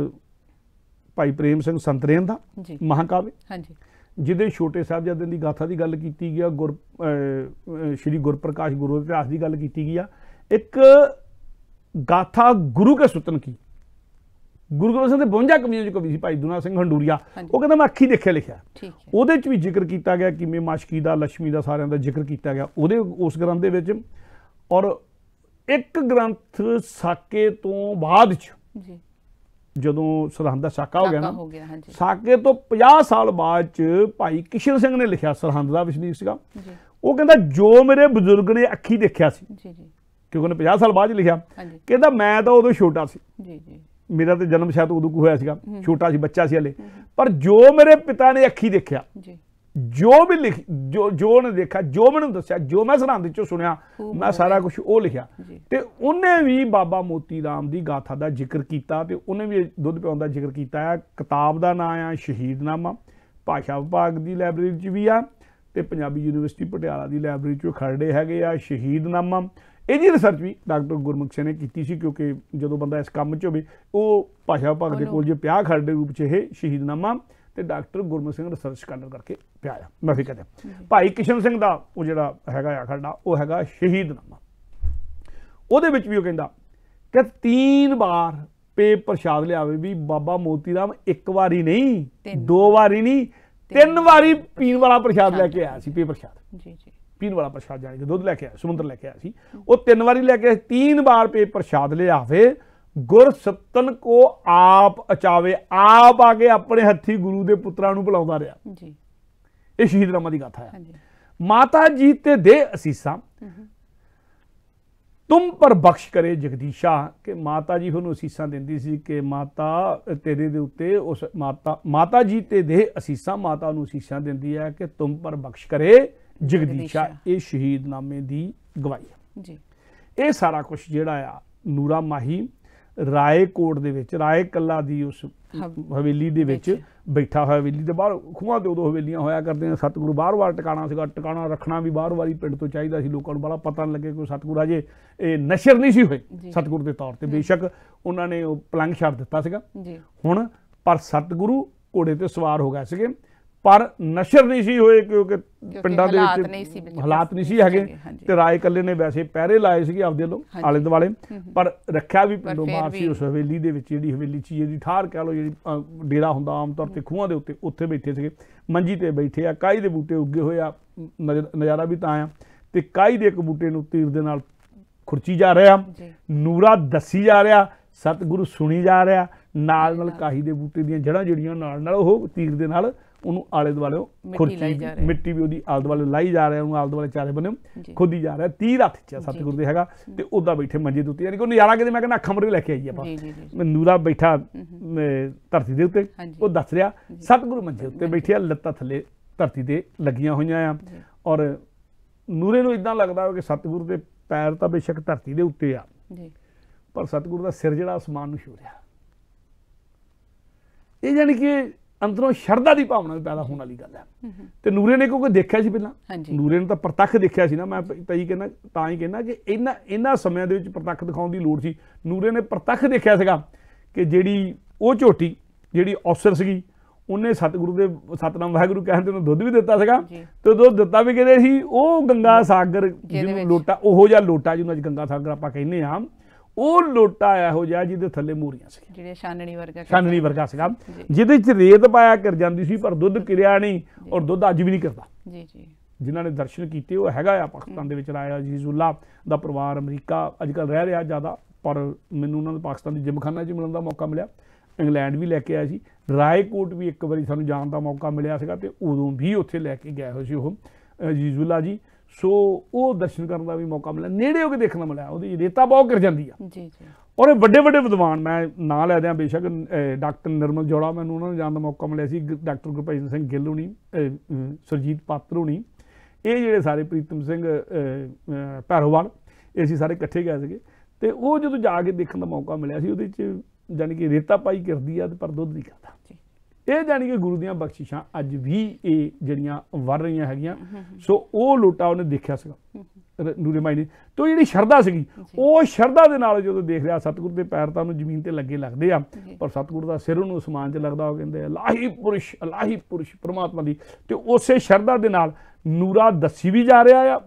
ਭਾਈ ਪ੍ਰੇਮ ਸਿੰਘ ਸੰਤਰੇਨ ਦਾ ਮਹਾਕਾਵਿ ਹਾਂਜੀ ਜਿਹਦੇ ਛੋਟੇ ਸਾਹਿਬਜ਼ਾਦਿਆਂ ਦੀ ਗਾਥਾ ਦੀ ਗੱਲ ਕੀਤੀ ਗਿਆ ਗੁਰ ਸ਼੍ਰੀ ਗੁਰਪ੍ਰਕਾਸ਼ ਗੁਰੂ ਇਤਿਹਾਸ ਦੀ ਗੱਲ ਕੀਤੀ ਗਈ ਆ ਇੱਕ ਗਾਥਾ ਗੁਰੂ ਕੇ ਸੁਤਨ ਕੀ ਗੁਰੂ ਗੋਬਿੰਦ ਸਿੰਘ ਦੇ 52 ਕਵੀਆਂ ਚ ਕਵੀ ਸੀ ਭਾਈ ਦੁਨਾ ਸਿੰਘ ਹੰਡੂਰੀਆ ਉਹ ਕਹਿੰਦਾ ਮੈਂ ਅੱਖੀ ਦੇਖਿਆ ਲਿਖਿਆ ਉਹਦੇ ਚ ਵੀ ਜ਼ਿਕਰ ਕੀਤਾ ਗਿਆ ਕਿਵੇਂ ਮਾਸ਼ਕੀ ਦਾ ਲక్ష్ਮੀ ਦਾ ਸਾਰਿਆਂ ਦਾ ਜ਼ਿਕਰ ਕੀਤਾ ਗਿਆ ਉਹਦੇ ਉਸ ਗ੍ਰੰਥ ਦੇ ਵਿੱਚ ਔਰ ਇੱਕ ਗ੍ਰੰਥ ਸਾਕੇ ਤੋਂ ਬਾਅਦ ਚ ਜੀ ਜਦੋਂ ਸਰਹੰਦ ਦਾ ਸਾਕਾ ਹੋ ਗਿਆ ਨਾ ਸਾਕੇ ਤੋਂ 50 ਸਾਲ ਬਾਅਦ ਚ ਭਾਈ ਕਿਸ਼ਨ ਸਿੰਘ ਨੇ ਲਿਖਿਆ ਸਰਹੰਦ ਦਾ ਵਿਸ਼ਨੀਕ ਸੀਗਾ ਉਹ ਕਹਿੰਦਾ ਜੋ ਮੇਰੇ ਬਜ਼ੁਰਗ ਨੇ ਅੱਖੀ ਦੇਖਿਆ ਸੀ ਜੀ ਜੀ ਕਿਉਂਕਿ ਉਹਨੇ 50 ਸਾਲ ਬਾਅਦ ਲਿਖਿਆ ਕਹਿੰਦਾ ਮੈਂ ਤਾਂ ਉਦੋਂ ਛੋਟਾ ਸੀ ਜੀ ਜੀ ਮੇਰਾ ਤੇ ਜਨਮ ਸ਼ਾਇਦ ਉਦੋਂ ਕੁ ਹੋਇਆ ਸੀਗਾ ਛੋਟਾ ਸੀ ਬੱਚਾ ਸੀ ਹਲੇ ਪਰ ਜੋ ਮੇਰੇ ਪਿਤਾ ਨੇ ਅੱਖੀ ਦੇਖਿਆ ਜੀ ਜੋ ਵੀ ਲਿਖ ਜੋ ਜੋ ਨੇ ਦੇਖਿਆ ਜੋ ਮੈਨੂੰ ਦੱਸਿਆ ਜੋ ਮੈਂ ਸਰਾਂ ਦੇ ਚੋਂ ਸੁਣਿਆ ਮੈਂ ਸਾਰਾ ਕੁਝ ਉਹ ਲਿਖਿਆ ਤੇ ਉਹਨੇ ਵੀ ਬਾਬਾ ਮੋਤੀ ਰਾਮ ਦੀ ਗਾਥਾ ਦਾ ਜ਼ਿਕਰ ਕੀਤਾ ਤੇ ਉਹਨੇ ਵੀ ਦੁੱਧ ਪਿਉਣ ਦਾ ਜ਼ਿਕਰ ਕੀਤਾ ਹੈ ਕਿਤਾਬ ਦਾ ਨਾਮ ਆ ਸ਼ਹੀਦਨਾਮਾ ਭਾਸ਼ਾ ਵਿਭਾਗ ਦੀ ਲਾਇਬ੍ਰੇਰੀ 'ਚ ਵੀ ਆ ਤੇ ਪੰਜਾਬੀ ਯੂਨੀਵਰਸਿਟੀ ਪਟਿਆਲਾ ਦੀ ਲਾਇਬ੍ਰੇਰੀ 'ਚੋਂ ਖੜੜੇ ਹੈਗੇ ਆ ਸ਼ਹੀਦਨਾਮਾ ਇਹਦੀ ਰਿਸਰਚ ਵੀ ਡਾਕਟਰ ਗੁਰਮੁਖ ਸਿੰਘ ਨੇ ਕੀਤੀ ਸੀ ਕਿਉਂਕਿ ਜਦੋਂ ਬੰਦਾ ਇਸ ਕੰਮ 'ਚ ਹੋਵੇ ਉਹ ਭਾਸ਼ਾ ਭਾਗ ਦੇ ਕੋਲ ਜੇ ਪਿਆ ਖੜੜੇ ਰੂਪ 'ਚ ਇਹ ਸ਼ਹੀਦਨਾਮਾ ਤੇ ਡਾਕਟਰ ਗੁਰਮੁਖ ਸਿੰਘ ਰਿਸਰਚ ਕਰਨ ਕਰਕੇ ਪਿਆ ਆ ਮੈਂ ਵੀ ਕਹਿੰਦਾ ਭਾਈ ਕਿਸ਼ਨ ਸਿੰਘ ਦਾ ਉਹ ਜਿਹੜਾ ਹੈਗਾ ਆ ਖੜਾ ਉਹ ਹੈਗਾ ਸ਼ਹੀਦਨਾਮਾ ਉਹਦੇ ਵਿੱਚ ਵੀ ਉਹ ਕਹਿੰਦਾ ਕਿ ਤਿੰਨ ਵਾਰ ਪੇ ਪ੍ਰਸ਼ਾਦ ਲਿਆਵੇ ਵੀ ਬਾਬਾ ਮੋਤੀ ਰਾਮ ਇੱਕ ਵਾਰੀ ਨਹੀਂ ਦੋ ਵਾਰੀ ਨਹੀਂ ਤਿੰਨ ਵਾਰੀ ਪੀਣ ਵਾਲਾ ਪ੍ਰਸ਼ਾਦ ਲੈ ਕੇ ਆਇਆ ਸੀ ਪੀ ਪ੍ਰਸ਼ਾਦ ਜੀ ਜੀ ਪੀਣ ਵਾਲਾ ਪ੍ਰਸ਼ਾਦ ਜਾਨੀ ਕਿ ਦੁੱਧ ਲੈ ਕੇ ਆਇਆ ਸਮੁੰਦਰ ਲੈ ਕੇ ਆਇਆ ਸੀ ਉਹ ਤਿੰਨ ਵਾਰੀ ਲੈ ਕੇ ਤਿੰਨ ਵਾਰ ਪੇ ਪ੍ਰਸ਼ਾਦ ਲਿਆਵੇ ਗੁਰ ਸਤਨ ਕੋ ਆਪ ਅਚਾਵੇ ਆਪ ਆ ਕੇ ਆਪਣੇ ਹੱਥੀ ਗੁਰੂ ਦੇ ਪੁੱਤਰਾਂ ਨੂੰ ਬੁਲਾਉਂਦਾ ਰਿਹਾ ਜੀ ਇਹ ਸ਼ਹੀਦ ਰਾਮਾ ਦੀ ਗਾਥਾ ਹੈ ਮਾਤਾ ਜੀ ਤੇ ਦੇ ਅਸੀਸਾਂ ਤੁਮ ਪਰ ਬਖਸ਼ ਕਰੇ ਜਗਦੀਸ਼ਾ ਕਿ ਮਾਤਾ ਜੀ ਹੁਣ ਅਸੀਸਾਂ ਦਿੰਦੀ ਸੀ ਕਿ ਮਾਤਾ ਤੇਰੇ ਦੇ ਉੱਤੇ ਉਸ ਮਾਤਾ ਮਾਤਾ ਜੀ ਤੇ ਦੇ ਅਸੀਸਾਂ ਮਾਤਾ ਨੂੰ ਅਸੀਸਾਂ ਦਿੰਦੀ ਹੈ ਕਿ ਤੁਮ ਪਰ ਬਖਸ਼ ਕਰੇ ਜਗਦੀਸ਼ਾ ਇਹ ਸ਼ਹੀਦ ਨਾਮੇ ਦੀ ਗਵਾਹੀ ਹੈ ਜੀ ਇਹ ਸਾਰਾ ਕੁਝ ਜਿਹੜਾ ਆ ਨੂਰਾ ਮਾਹੀ ਰਾਏ ਕੋਟ ਦੇ ਵਿੱਚ ਰਾਏ ਕੱਲਾ ਦੀ ਉਸ ਹਵੇਲੀ ਦੇ ਵਿੱਚ ਬੈਠਾ ਹੋਇਆ ਹਵੇਲੀ ਦੇ ਬਾਹਰ ਖੂਹਾਂ ਤੇ ਉਦੋਂ ਹਵੇਲੀਆਂ ਹੋਇਆ ਆ ਸਤਗੁਰੂ ਬਾਰ-ਬਾਰ ਟਿਕਾਣਾ ਸੀਗਾ ਟਿਕਾਣਾ ਰੱਖਣਾ ਵੀ ਬਾਰ-ਬਾਰੀ ਪਿੰਡ ਤੋਂ ਚਾਹੀਦਾ ਸੀ ਲੋਕਾਂ ਨੂੰ ਬੜਾ ਪਤਾ ਨਹੀਂ ਲੱਗੇ ਕੋਈ ਸਤਗੁਰੂ ਅਜੇ ਇਹ ਨਸ਼ਰ ਨਹੀਂ ਸੀ ਹੋਏ ਸਤਗੁਰੂ ਦੇ ਤੌਰ ਤੇ ਬੇਸ਼ੱਕ ਉਹਨਾਂ ਨੇ ਉਹ ਪਲੰਗ ਛੱਡ ਦਿੱਤਾ ਸੀਗਾ ਹੁਣ ਪਰ ਸਤਗੁਰੂ ਘੋੜੇ ਤੇ ਸਵਾਰ ਹੋ ਗਏ ਸੀਗੇ ਪਰ ਨਸ਼ਰ ਨਹੀਂ ਸੀ ਹੋਏ ਕਿਉਂਕਿ ਪਿੰਡਾਂ ਦੇ ਵਿੱਚ ਹਾਲਾਤ ਨਹੀਂ ਸੀ ਹੈਗੇ ਤੇ ਰਾਏ ਕੱਲੇ ਨੇ ਵੈਸੇ ਪਹਿਰੇ ਲਾਏ ਸੀਗੇ ਆਪਦੇ ਲੋ ਆਲੇ ਦੁਆਲੇ ਪਰ ਰੱਖਿਆ ਵੀ ਪਿੰਡੋਂ ਬਾਹਰ ਸੀ ਉਸ ਹਵੇਲੀ ਦੇ ਵਿੱਚ ਜਿਹੜੀ ਹਵੇਲੀ ਚ ਜਿਹੜੀ ਠਾਰ ਕਹ ਲੋ ਜਿਹੜੀ ਡੇਰਾ ਹੁੰਦਾ ਆਮ ਤੌਰ ਤੇ ਖੂਹਾਂ ਦੇ ਉੱਤੇ ਉੱਥੇ ਬੈਠੇ ਸੀਗੇ ਮੰਜੀ ਤੇ ਬੈਠੇ ਆ ਕਾਈ ਦੇ ਬੂਟੇ ਉੱਗੇ ਹੋਏ ਆ ਨਜ਼ਾਰਾ ਵੀ ਤਾਂ ਆ ਤੇ ਕਾਈ ਦੇ ਇੱਕ ਬੂਟੇ ਨੂੰ ਤੀਰ ਦੇ ਨਾਲ ਖੁਰਚੀ ਜਾ ਰਿਹਾ ਨੂਰਾ ਦੱਸੀ ਜਾ ਰਿਹਾ ਸਤਗੁਰੂ ਸੁਣੀ ਜਾ ਰਿਹਾ ਨਾਲ ਨਾਲ ਕਾਹੀ ਦੇ ਬੂਟੇ ਦੀਆਂ ਜੜਾਂ ਜੜੀਆਂ ਨਾਲ ਨਾਲ ਉਹ ਤੀਰ ਦੇ ਨਾਲ ਉਹਨੂੰ ਆਲੇ ਦੁਆਲੇ ਖੁਰਚੀ ਮਿੱਟੀ ਵੀ ਉਹਦੀ ਆਲੇ ਦੁਆਲੇ ਲਾਈ ਜਾ ਰਿਹਾ ਉਹਨੂੰ ਆਲੇ ਦੁਆਲੇ ਚਾਰੇ ਬੰਨੇ ਖੁੱਦੀ ਜਾ ਰਿਹਾ ਤੀਰ ਹੱਥ 'ਚ ਸਤਿਗੁਰ ਦੇ ਹੈਗਾ ਤੇ ਉਹਦਾ ਬੈਠੇ ਮੰਜੇ ਦੁੱਤੀ ਯਾਨੀ ਕਿ ਉਹ ਨਜ਼ਾਰਾ ਕਿਤੇ ਮੈਂ ਕਹਿੰਦਾ ਅੱਖਾਂ ਮਰੇ ਲੈ ਕੇ ਆਈ ਆਪਾਂ ਨੂਰਾ ਬੈਠਾ ਧਰਤੀ ਦੇ ਉੱਤੇ ਉਹ ਦੱਸ ਰਿਹਾ ਸਤਿਗੁਰ ਮੰਜੇ ਉੱਤੇ ਬੈਠਿਆ ਲੱਤਾਂ ਥੱਲੇ ਧਰਤੀ ਤੇ ਲੱਗੀਆਂ ਹੋਈਆਂ ਆ ਔਰ ਨੂਰੇ ਨੂੰ ਇਦਾਂ ਲੱਗਦਾ ਕਿ ਸਤਿਗੁਰ ਦੇ ਪੈਰ ਤਾਂ ਬੇਸ਼ੱਕ ਧਰਤੀ ਦੇ ਉੱਤੇ ਆ ਜੀ ਪਰ ਸਤਿਗੁਰ ਦਾ ਸਿਰ ਜਿਹੜਾ ਅਸਮਾਨ ਨੂੰ ਛੂ ਰਿਹਾ ਇਹ ਜਾਨੀ ਕਿ ਅੰਦਰੋਂ ਸ਼ਰਧਾ ਦੀ ਭਾਵਨਾ ਪੈਦਾ ਹੋਣ ਵਾਲੀ ਗੱਲ ਹੈ ਤੇ ਨੂਰੇ ਨੇ ਕਿਉਂਕਿ ਦੇਖਿਆ ਸੀ ਪਹਿਲਾਂ ਨੂਰੇ ਨੇ ਤਾਂ ਪ੍ਰਤੱਖ ਦੇਖਿਆ ਸੀ ਨਾ ਮੈਂ ਤਾਂ ਹੀ ਕਹਿੰਦਾ ਤਾਂ ਹੀ ਕਹਿੰਦਾ ਕਿ ਇਹਨਾਂ ਇਹਨਾਂ ਸਮਿਆਂ ਦੇ ਵਿੱਚ ਪ੍ਰਤੱਖ ਦਿਖਾਉਣ ਦੀ ਲੋੜ ਸੀ ਨੂਰੇ ਨੇ ਪ੍ਰਤੱਖ ਦੇਖਿਆ ਸੀਗਾ ਕਿ ਜਿਹੜੀ ਉਹ ਝੋਟੀ ਜਿਹੜੀ ਔਸਰ ਸੀਗੀ ਉਹਨੇ ਸਤਿਗੁਰੂ ਦੇ ਸਤਨਾਮ ਵਾਹਿਗੁਰੂ ਕਹਿੰਦੇ ਉਹਨੂੰ ਦੁੱਧ ਵੀ ਦਿੱਤਾ ਸੀਗਾ ਤੇ ਦੁੱਧ ਦਿੱਤਾ ਵੀ ਕਿਹਦੇ ਸੀ ਉਹ ਗੰਗਾ ਸਾਗਰ ਜਿਹਨੂੰ ਲੋਟਾ ਉਹੋ ਜਿਹਾ ਲੋਟਾ ਜਿਹਨੂੰ ਅੱਜ ਗੰਗਾ ਸਾਗਰ ਆਪਾਂ ਕਹਿੰਦੇ ਆਂ ਉਹ ਲੋਟਾ ਇਹੋ ਜਿਹਾ ਜਿਹਦੇ ਥੱਲੇ ਮੂਰੀਆਂ ਸੀ ਜਿਹੜੇ ਛਾਨਣੀ ਵਰਗਾ ਛਾਨਣੀ ਵਰਗਾ ਸੀਗਾ ਜਿਹਦੇ ਚ ਰੇਤ ਪਾਇਆ ਕਰ ਜਾਂਦੀ ਸੀ ਪਰ ਦੁੱਧ ਕਿਰਿਆ ਨਹੀਂ ਔਰ ਦੁੱਧ ਅੱਜ ਵੀ ਨਹੀਂ ਕਰਦਾ ਜੀ ਜੀ ਜਿਨ੍ਹਾਂ ਨੇ ਦਰਸ਼ਨ ਕੀਤੇ ਉਹ ਹੈਗਾ ਆ ਪਾਕਿਸਤਾਨ ਦੇ ਵਿੱਚ ਰਾਇਆ ਜੀਜ਼ੁੱਲਾ ਦਾ ਪਰਿਵਾਰ ਅਮਰੀਕਾ ਅੱਜ ਕੱਲ ਰਹਿ ਰਿਹਾ ਜ਼ਿਆਦਾ ਪਰ ਮੈਨੂੰ ਉਹਨਾਂ ਨੂੰ ਪਾਕਿਸਤਾਨ ਦੀ ਜਿਮਖਾਨਾ 'ਚ ਮਿਲਣ ਦਾ ਮੌਕਾ ਮਿਲਿਆ ਇੰਗਲੈਂਡ ਵੀ ਲੈ ਕੇ ਆਇਆ ਸੀ ਰਾਏਕੋਟ ਵੀ ਇੱਕ ਵਾਰੀ ਸਾਨੂੰ ਜਾਣ ਦਾ ਮੌਕਾ ਮਿਲਿਆ ਸੀਗਾ ਤੇ ਉਦੋਂ ਵੀ ਉੱਥੇ ਲੈ ਕੇ ਗਏ ਹੋਏ ਸੀ ਉਹ ਜੀਜ਼ੁੱਲਾ ਜੀ ਸੋ ਉਹ ਦਰਸ਼ਨ ਕਰਨ ਦਾ ਵੀ ਮੌਕਾ ਮਿਲਿਆ ਨੇੜੇ ਹੋ ਕੇ ਦੇਖਣ ਦਾ ਮਿਲਿਆ ਉਹਦੀ ਰੇਤਾ ਬਹੁਤ ਗਿਰ ਜਾਂਦੀ ਆ ਜੀ ਜੀ ਔਰ ਇਹ ਵੱਡੇ ਵੱਡੇ ਵਿਦਵਾਨ ਮੈਂ ਨਾਂ ਲੈ ਦਿਆਂ ਬੇਸ਼ੱਕ ਡਾਕਟਰ ਨਿਰਮਲ ਜੋੜਾ ਮੈਨੂੰ ਉਹਨਾਂ ਨੂੰ ਜਾਣ ਦਾ ਮੌਕਾ ਮਿਲਿਆ ਸੀ ਡਾਕਟਰ ਗੁਰਪ੍ਰੀਤ ਸਿੰਘ ਗਿੱਲ ਹੁਣੀ ਸਰਜੀਤ ਪਾਤਰ ਹੁਣੀ ਇਹ ਜਿਹੜੇ ਸਾਰੇ ਪ੍ਰੀਤਮ ਸਿੰਘ ਪੈਰੋਵਾਲ ਇਹ ਸੀ ਸਾਰੇ ਇਕੱਠੇ ਗਏ ਸੀਗੇ ਤੇ ਉਹ ਜਦੋਂ ਜਾ ਕੇ ਦੇਖਣ ਦਾ ਮੌਕਾ ਮਿਲਿਆ ਸੀ ਉਹਦੇ ਚ ਜਾਨਕੀ ਰੇਤਾ ਪਾਈ ਕਰਦੀ ਆ ਤੇ ਪਰ ਦੁੱਧ ਨਹੀਂ ਕਰਦਾ ਜੀ ਇਹ ਜਾਨੀ ਕਿ ਗੁਰੂ ਦੀਆਂ ਬਖਸ਼ਿਸ਼ਾਂ ਅੱਜ ਵੀ ਇਹ ਜਿਹੜੀਆਂ ਵਰ ਰਹੀਆਂ ਹੈਗੀਆਂ ਸੋ ਉਹ ਲੋਟਾ ਉਹਨੇ ਦੇਖਿਆ ਸੀਗਾ ਨੂਰੇ ਮਾਈ ਨੇ ਤੋਂ ਜਿਹੜੀ ਸ਼ਰਧਾ ਸੀਗੀ ਉਹ ਸ਼ਰਧਾ ਦੇ ਨਾਲ ਜਦੋਂ ਦੇਖ ਰਿਹਾ ਸਤਿਗੁਰ ਦੇ ਪੈਰ ਤਾਂ ਉਹਨੂੰ ਜ਼ਮੀਨ ਤੇ ਲੱਗੇ ਲੱਗਦੇ ਆ ਪਰ ਸਤਿਗੁਰ ਦਾ ਸਿਰ ਉਹਨੂੰ ਅਸਮਾਨ 'ਚ ਲੱਗਦਾ ਉਹ ਕਹਿੰਦੇ ਅਲਾਹੀ ਪੁਰਸ਼ ਅਲਾਹੀ ਪੁਰਸ਼ ਪ੍ਰਮਾਤਮਾ ਦੀ ਤੇ ਉਸੇ ਸ਼ਰਧਾ ਦੇ ਨਾਲ ਨੂਰਾ ਦੱਸੀ ਵੀ ਜਾ ਰਿਹਾ ਆ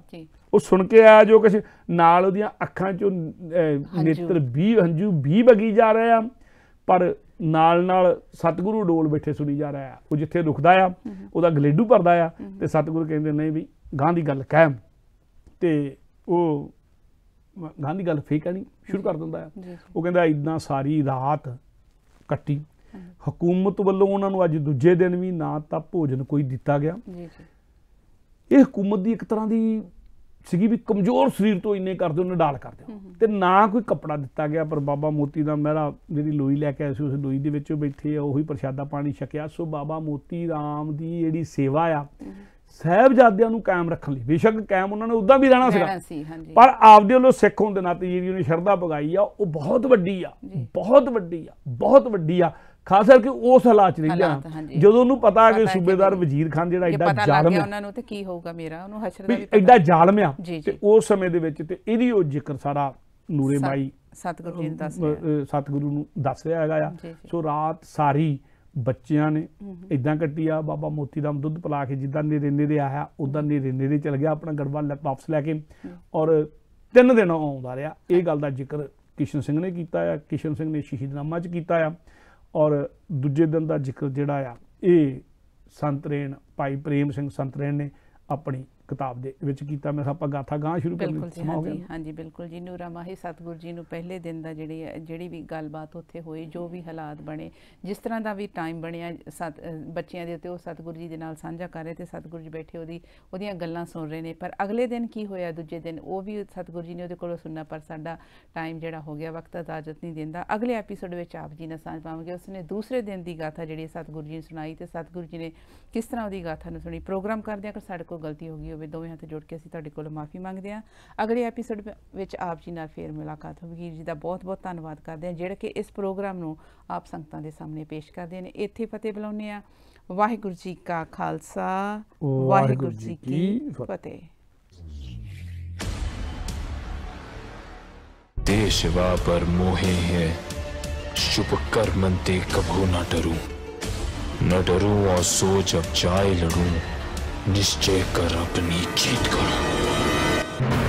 ਉਹ ਸੁਣ ਕੇ ਆਇਆ ਜੋ ਕੁਝ ਨਾਲ ਉਹਦੀਆਂ ਅੱਖਾਂ 'ਚੋਂ ਨੇਤਰ ਵੀ ਹੰਝੂ ਵੀ ਵਗੀ ਜਾ ਰਹੇ ਆ ਪਰ ਨਾਲ ਨਾਲ ਸਤਿਗੁਰੂ ਡੋਲ ਬੈਠੇ ਸੁਣੀ ਜਾ ਰਿਹਾ ਉਹ ਜਿੱਥੇ ਦੁਖਦਾ ਆ ਉਹਦਾ ਗਲੇਡੂ ਭਰਦਾ ਆ ਤੇ ਸਤਿਗੁਰੂ ਕਹਿੰਦੇ ਨਹੀਂ ਵੀ ਗਾਂ ਦੀ ਗੱਲ ਕਹਿ ਤੇ ਉਹ ਗਾਂ ਦੀ ਗੱਲ ਫੇਕ ਨਹੀਂ ਸ਼ੁਰੂ ਕਰ ਦਿੰਦਾ ਆ ਉਹ ਕਹਿੰਦਾ ਇਦਾਂ ਸਾਰੀ ਰਾਤ ਕੱਟੀ ਹਕੂਮਤ ਵੱਲੋਂ ਉਹਨਾਂ ਨੂੰ ਅੱਜ ਦੂਜੇ ਦਿਨ ਵੀ ਨਾ ਤਾਂ ਭੋਜਨ ਕੋਈ ਦਿੱਤਾ ਗਿਆ ਜੀ ਜੀ ਇਹ ਹਕੂਮਤ ਦੀ ਇੱਕ ਤਰ੍ਹਾਂ ਦੀ ਸੀਗੀ ਵੀ ਕਮਜ਼ੋਰ ਸਰੀਰ ਤੋਂ ਇੰਨੇ ਕਰਦੇ ਉਹਨੇ ਡਾਲ ਕਰਦੇ ਤੇ ਨਾ ਕੋਈ ਕੱਪੜਾ ਦਿੱਤਾ ਗਿਆ ਪਰ ਬਾਬਾ ਮੋਤੀ ਦਾ ਮਹਿਰਾ ਜਿਹੜੀ ਲੋਈ ਲੈ ਕੇ ਆਇਆ ਸੀ ਉਸ ਲੋਈ ਦੇ ਵਿੱਚ ਬੈਠੇ ਆ ਉਹੀ ਪ੍ਰਸ਼ਾਦਾ ਪਾਣੀ ਛਕਿਆ ਸੋ ਬਾਬਾ ਮੋਤੀ RAM ਦੀ ਜਿਹੜੀ ਸੇਵਾ ਆ ਸਹਿਬਜ਼ਾਦਿਆਂ ਨੂੰ ਕਾਇਮ ਰੱਖਣ ਲਈ ਬੇਸ਼ੱਕ ਕਾਇਮ ਉਹਨਾਂ ਨੇ ਉਦਾਂ ਵੀ ਰਹਿਣਾ ਸੀਗਾ ਪਰ ਆਪਦੇ ਵੱਲੋਂ ਸਿੱਖ ਹੋਣ ਦੇ ਨਾਤੇ ਜਿਹੜੀ ਉਹਨੇ ਸ਼ਰਧਾ ਪਗਾਈ ਆ ਉਹ ਬਹੁਤ ਵੱਡੀ ਆ ਬਹੁਤ ਵੱਡੀ ਆ ਬਹੁਤ ਵੱਡੀ ਆ ਖਾਸ ਕਰਕੇ ਉਸ ਹਾਲਾਤ ਚ ਰਹਿੰਦਾ ਜਦੋਂ ਉਹਨੂੰ ਪਤਾ ਕਿ ਸੂਬੇਦਾਰ ਵਜ਼ੀਰ ਖਾਨ ਜਿਹੜਾ ਐਡਾ ਜ਼ਾਲਮ ਹੈ ਉਹਨਾਂ ਨੂੰ ਤੇ ਕੀ ਹੋਊਗਾ ਮੇਰਾ ਉਹਨੂੰ ਹਸ਼ਰ ਦਾ ਵੀ ਪਤਾ ਐਡਾ ਜ਼ਾਲਮ ਆ ਤੇ ਉਸ ਸਮੇਂ ਦੇ ਵਿੱਚ ਤੇ ਇਹਦੀ ਉਹ ਜ਼ਿਕਰ ਸਾਰਾ ਨੂਰੇ ਮਾਈ ਸਤਿਗੁਰੂ ਜੀ ਦੱਸ ਰਿਹਾ ਸਤਿਗੁਰੂ ਨੂੰ ਦੱਸ ਰਿਹਾ ਹੈਗਾ ਆ ਸੋ ਰਾਤ ਸਾਰੀ ਬੱਚਿਆਂ ਨੇ ਇਦਾਂ ਕੱਟੀ ਆ ਬਾਬਾ ਮੋਤੀ ਰਾਮ ਦੁੱਧ ਪਲਾ ਕੇ ਜਿੱਦਾਂ ਨੇਰੇ ਨੇਰੇ ਆਇਆ ਉਦਾਂ ਨੇਰੇ ਨੇਰੇ ਚਲ ਗਿਆ ਆਪਣਾ ਗੜਵਾ ਵਾਪਸ ਲੈ ਕੇ ਔਰ ਤਿੰਨ ਦਿਨ ਆਉਂਦਾ ਰਿਹਾ ਇਹ ਗੱਲ ਦਾ ਜ਼ਿਕਰ ਕਿਸ਼ਨ ਸਿੰਘ ਨੇ ਕੀਤਾ ਆ ਕਿਸ਼ਨ ਸਿੰਘ ਨੇ ਸ਼ਹੀਦਨਾਮਾ ਚ ਕੀਤਾ ਆ ਔਰ ਦੂਜੇ ਦਿਨ ਦਾ ਜ਼ਿਕਰ ਜਿਹੜਾ ਆ ਇਹ ਸੰਤ ਰੇਣ ਭਾਈ ਪ੍ਰੇਮ ਸਿੰਘ ਸੰਤ ਰੇਣ ਨੇ ਆਪਣੀ ਕਿਤਾਬ ਦੇ ਵਿੱਚ ਕੀਤਾ ਮੈਂ ਆਪਾਂ ਗਾਥਾ ਗਾਂ ਸ਼ੁਰੂ ਕਰਨੀ ਹਾਂ ਜੀ ਹਾਂਜੀ ਜੀ ਬਿਲਕੁਲ ਜੀ ਨੂਰਾ ਮਾਹੀ ਸਤਗੁਰ ਜੀ ਨੂੰ ਪਹਿਲੇ ਦਿਨ ਦਾ ਜਿਹੜੀ ਜਿਹੜੀ ਵੀ ਗੱਲਬਾਤ ਉੱਥੇ ਹੋਈ ਜੋ ਵੀ ਹਾਲਾਤ ਬਣੇ ਜਿਸ ਤਰ੍ਹਾਂ ਦਾ ਵੀ ਟਾਈਮ ਬਣਿਆ ਬੱਚਿਆਂ ਦੇ ਉੱਤੇ ਉਹ ਸਤਗੁਰ ਜੀ ਦੇ ਨਾਲ ਸਾਂਝਾ ਕਰ ਰਹੇ ਤੇ ਸਤਗੁਰ ਜੀ ਬੈਠੇ ਉਹਦੀ ਉਹਦੀਆਂ ਗੱਲਾਂ ਸੁਣ ਰਹੇ ਨੇ ਪਰ ਅਗਲੇ ਦਿਨ ਕੀ ਹੋਇਆ ਦੂਜੇ ਦਿਨ ਉਹ ਵੀ ਸਤਗੁਰ ਜੀ ਨੇ ਉਹਦੇ ਕੋਲੋਂ ਸੁਣਨਾ ਪਰ ਸਾਡਾ ਟਾਈਮ ਜਿਹੜਾ ਹੋ ਗਿਆ ਵਕਤ ਇਜਾਜ਼ਤ ਨਹੀਂ ਦਿੰਦਾ ਅਗਲੇ ਐਪੀਸੋਡ ਵਿੱਚ ਆਪ ਜੀ ਨਾਲ ਸਾਂਝ ਪਾਵਾਂਗੇ ਉਸਨੇ ਦੂਸਰੇ ਦਿਨ ਦੀ ਗਾਥਾ ਜਿਹੜੀ ਸਤਗੁਰ ਜੀ ਨੇ ਸੁਣਾਈ ਤੇ ਸਤਗੁਰ ਜੀ ਨੇ ਕਿਸ ਤਰ੍ਹਾਂ ਉਹਦੀ ਗਾਥਾ ਨੂੰ ਸੁਣੀ ਪ੍ਰੋਗਰਾਮ ਕਰਦੇ ਆ ਕਿ ਸਾਡੇ ਕੋਲ ਗਲਤੀ ਹੋ ਗਈ ਹੋਵੇ ਦੋਵੇਂ ਹੱਥ ਜੋੜ ਕੇ ਅਸੀਂ ਤੁਹਾਡੇ ਕੋਲੋਂ ਮਾਫੀ ਮੰਗਦੇ ਹਾਂ ਅਗਲੇ ਐਪੀਸੋਡ ਵਿੱਚ ਆਪ ਜੀ ਨਾਲ ਫੇਰ ਮੁਲਾਕਾਤ ਹੋਵੇਗੀ ਜੀ ਦਾ ਬਹੁਤ ਬਹੁਤ ਧੰਨਵਾਦ ਕਰਦੇ ਹਾਂ ਜਿਹੜੇ ਕਿ ਇਸ ਪ੍ਰੋਗਰਾਮ ਨੂੰ ਆਪ ਸੰਗਤਾਂ ਦੇ ਸਾਹਮਣੇ ਪੇਸ਼ ਕਰਦੇ ਨੇ ਇੱਥੇ ਫਤਿਹ ਬੁਲਾਉਂਦੇ ਆ ਵਾਹਿਗੁਰੂ ਜੀ ਕਾ ਖਾਲਸਾ ਵਾਹਿਗੁਰੂ ਜੀ ਕੀ ਫਤਿਹ ਦੇ ਸ਼ਿਵਾ ਪਰ है ਹੈ कर मनते कभो न ਨਾ ਡਰੂ डरू और सोच अब जाए ਲੜੂ निश्चय कर अपनी जीत करो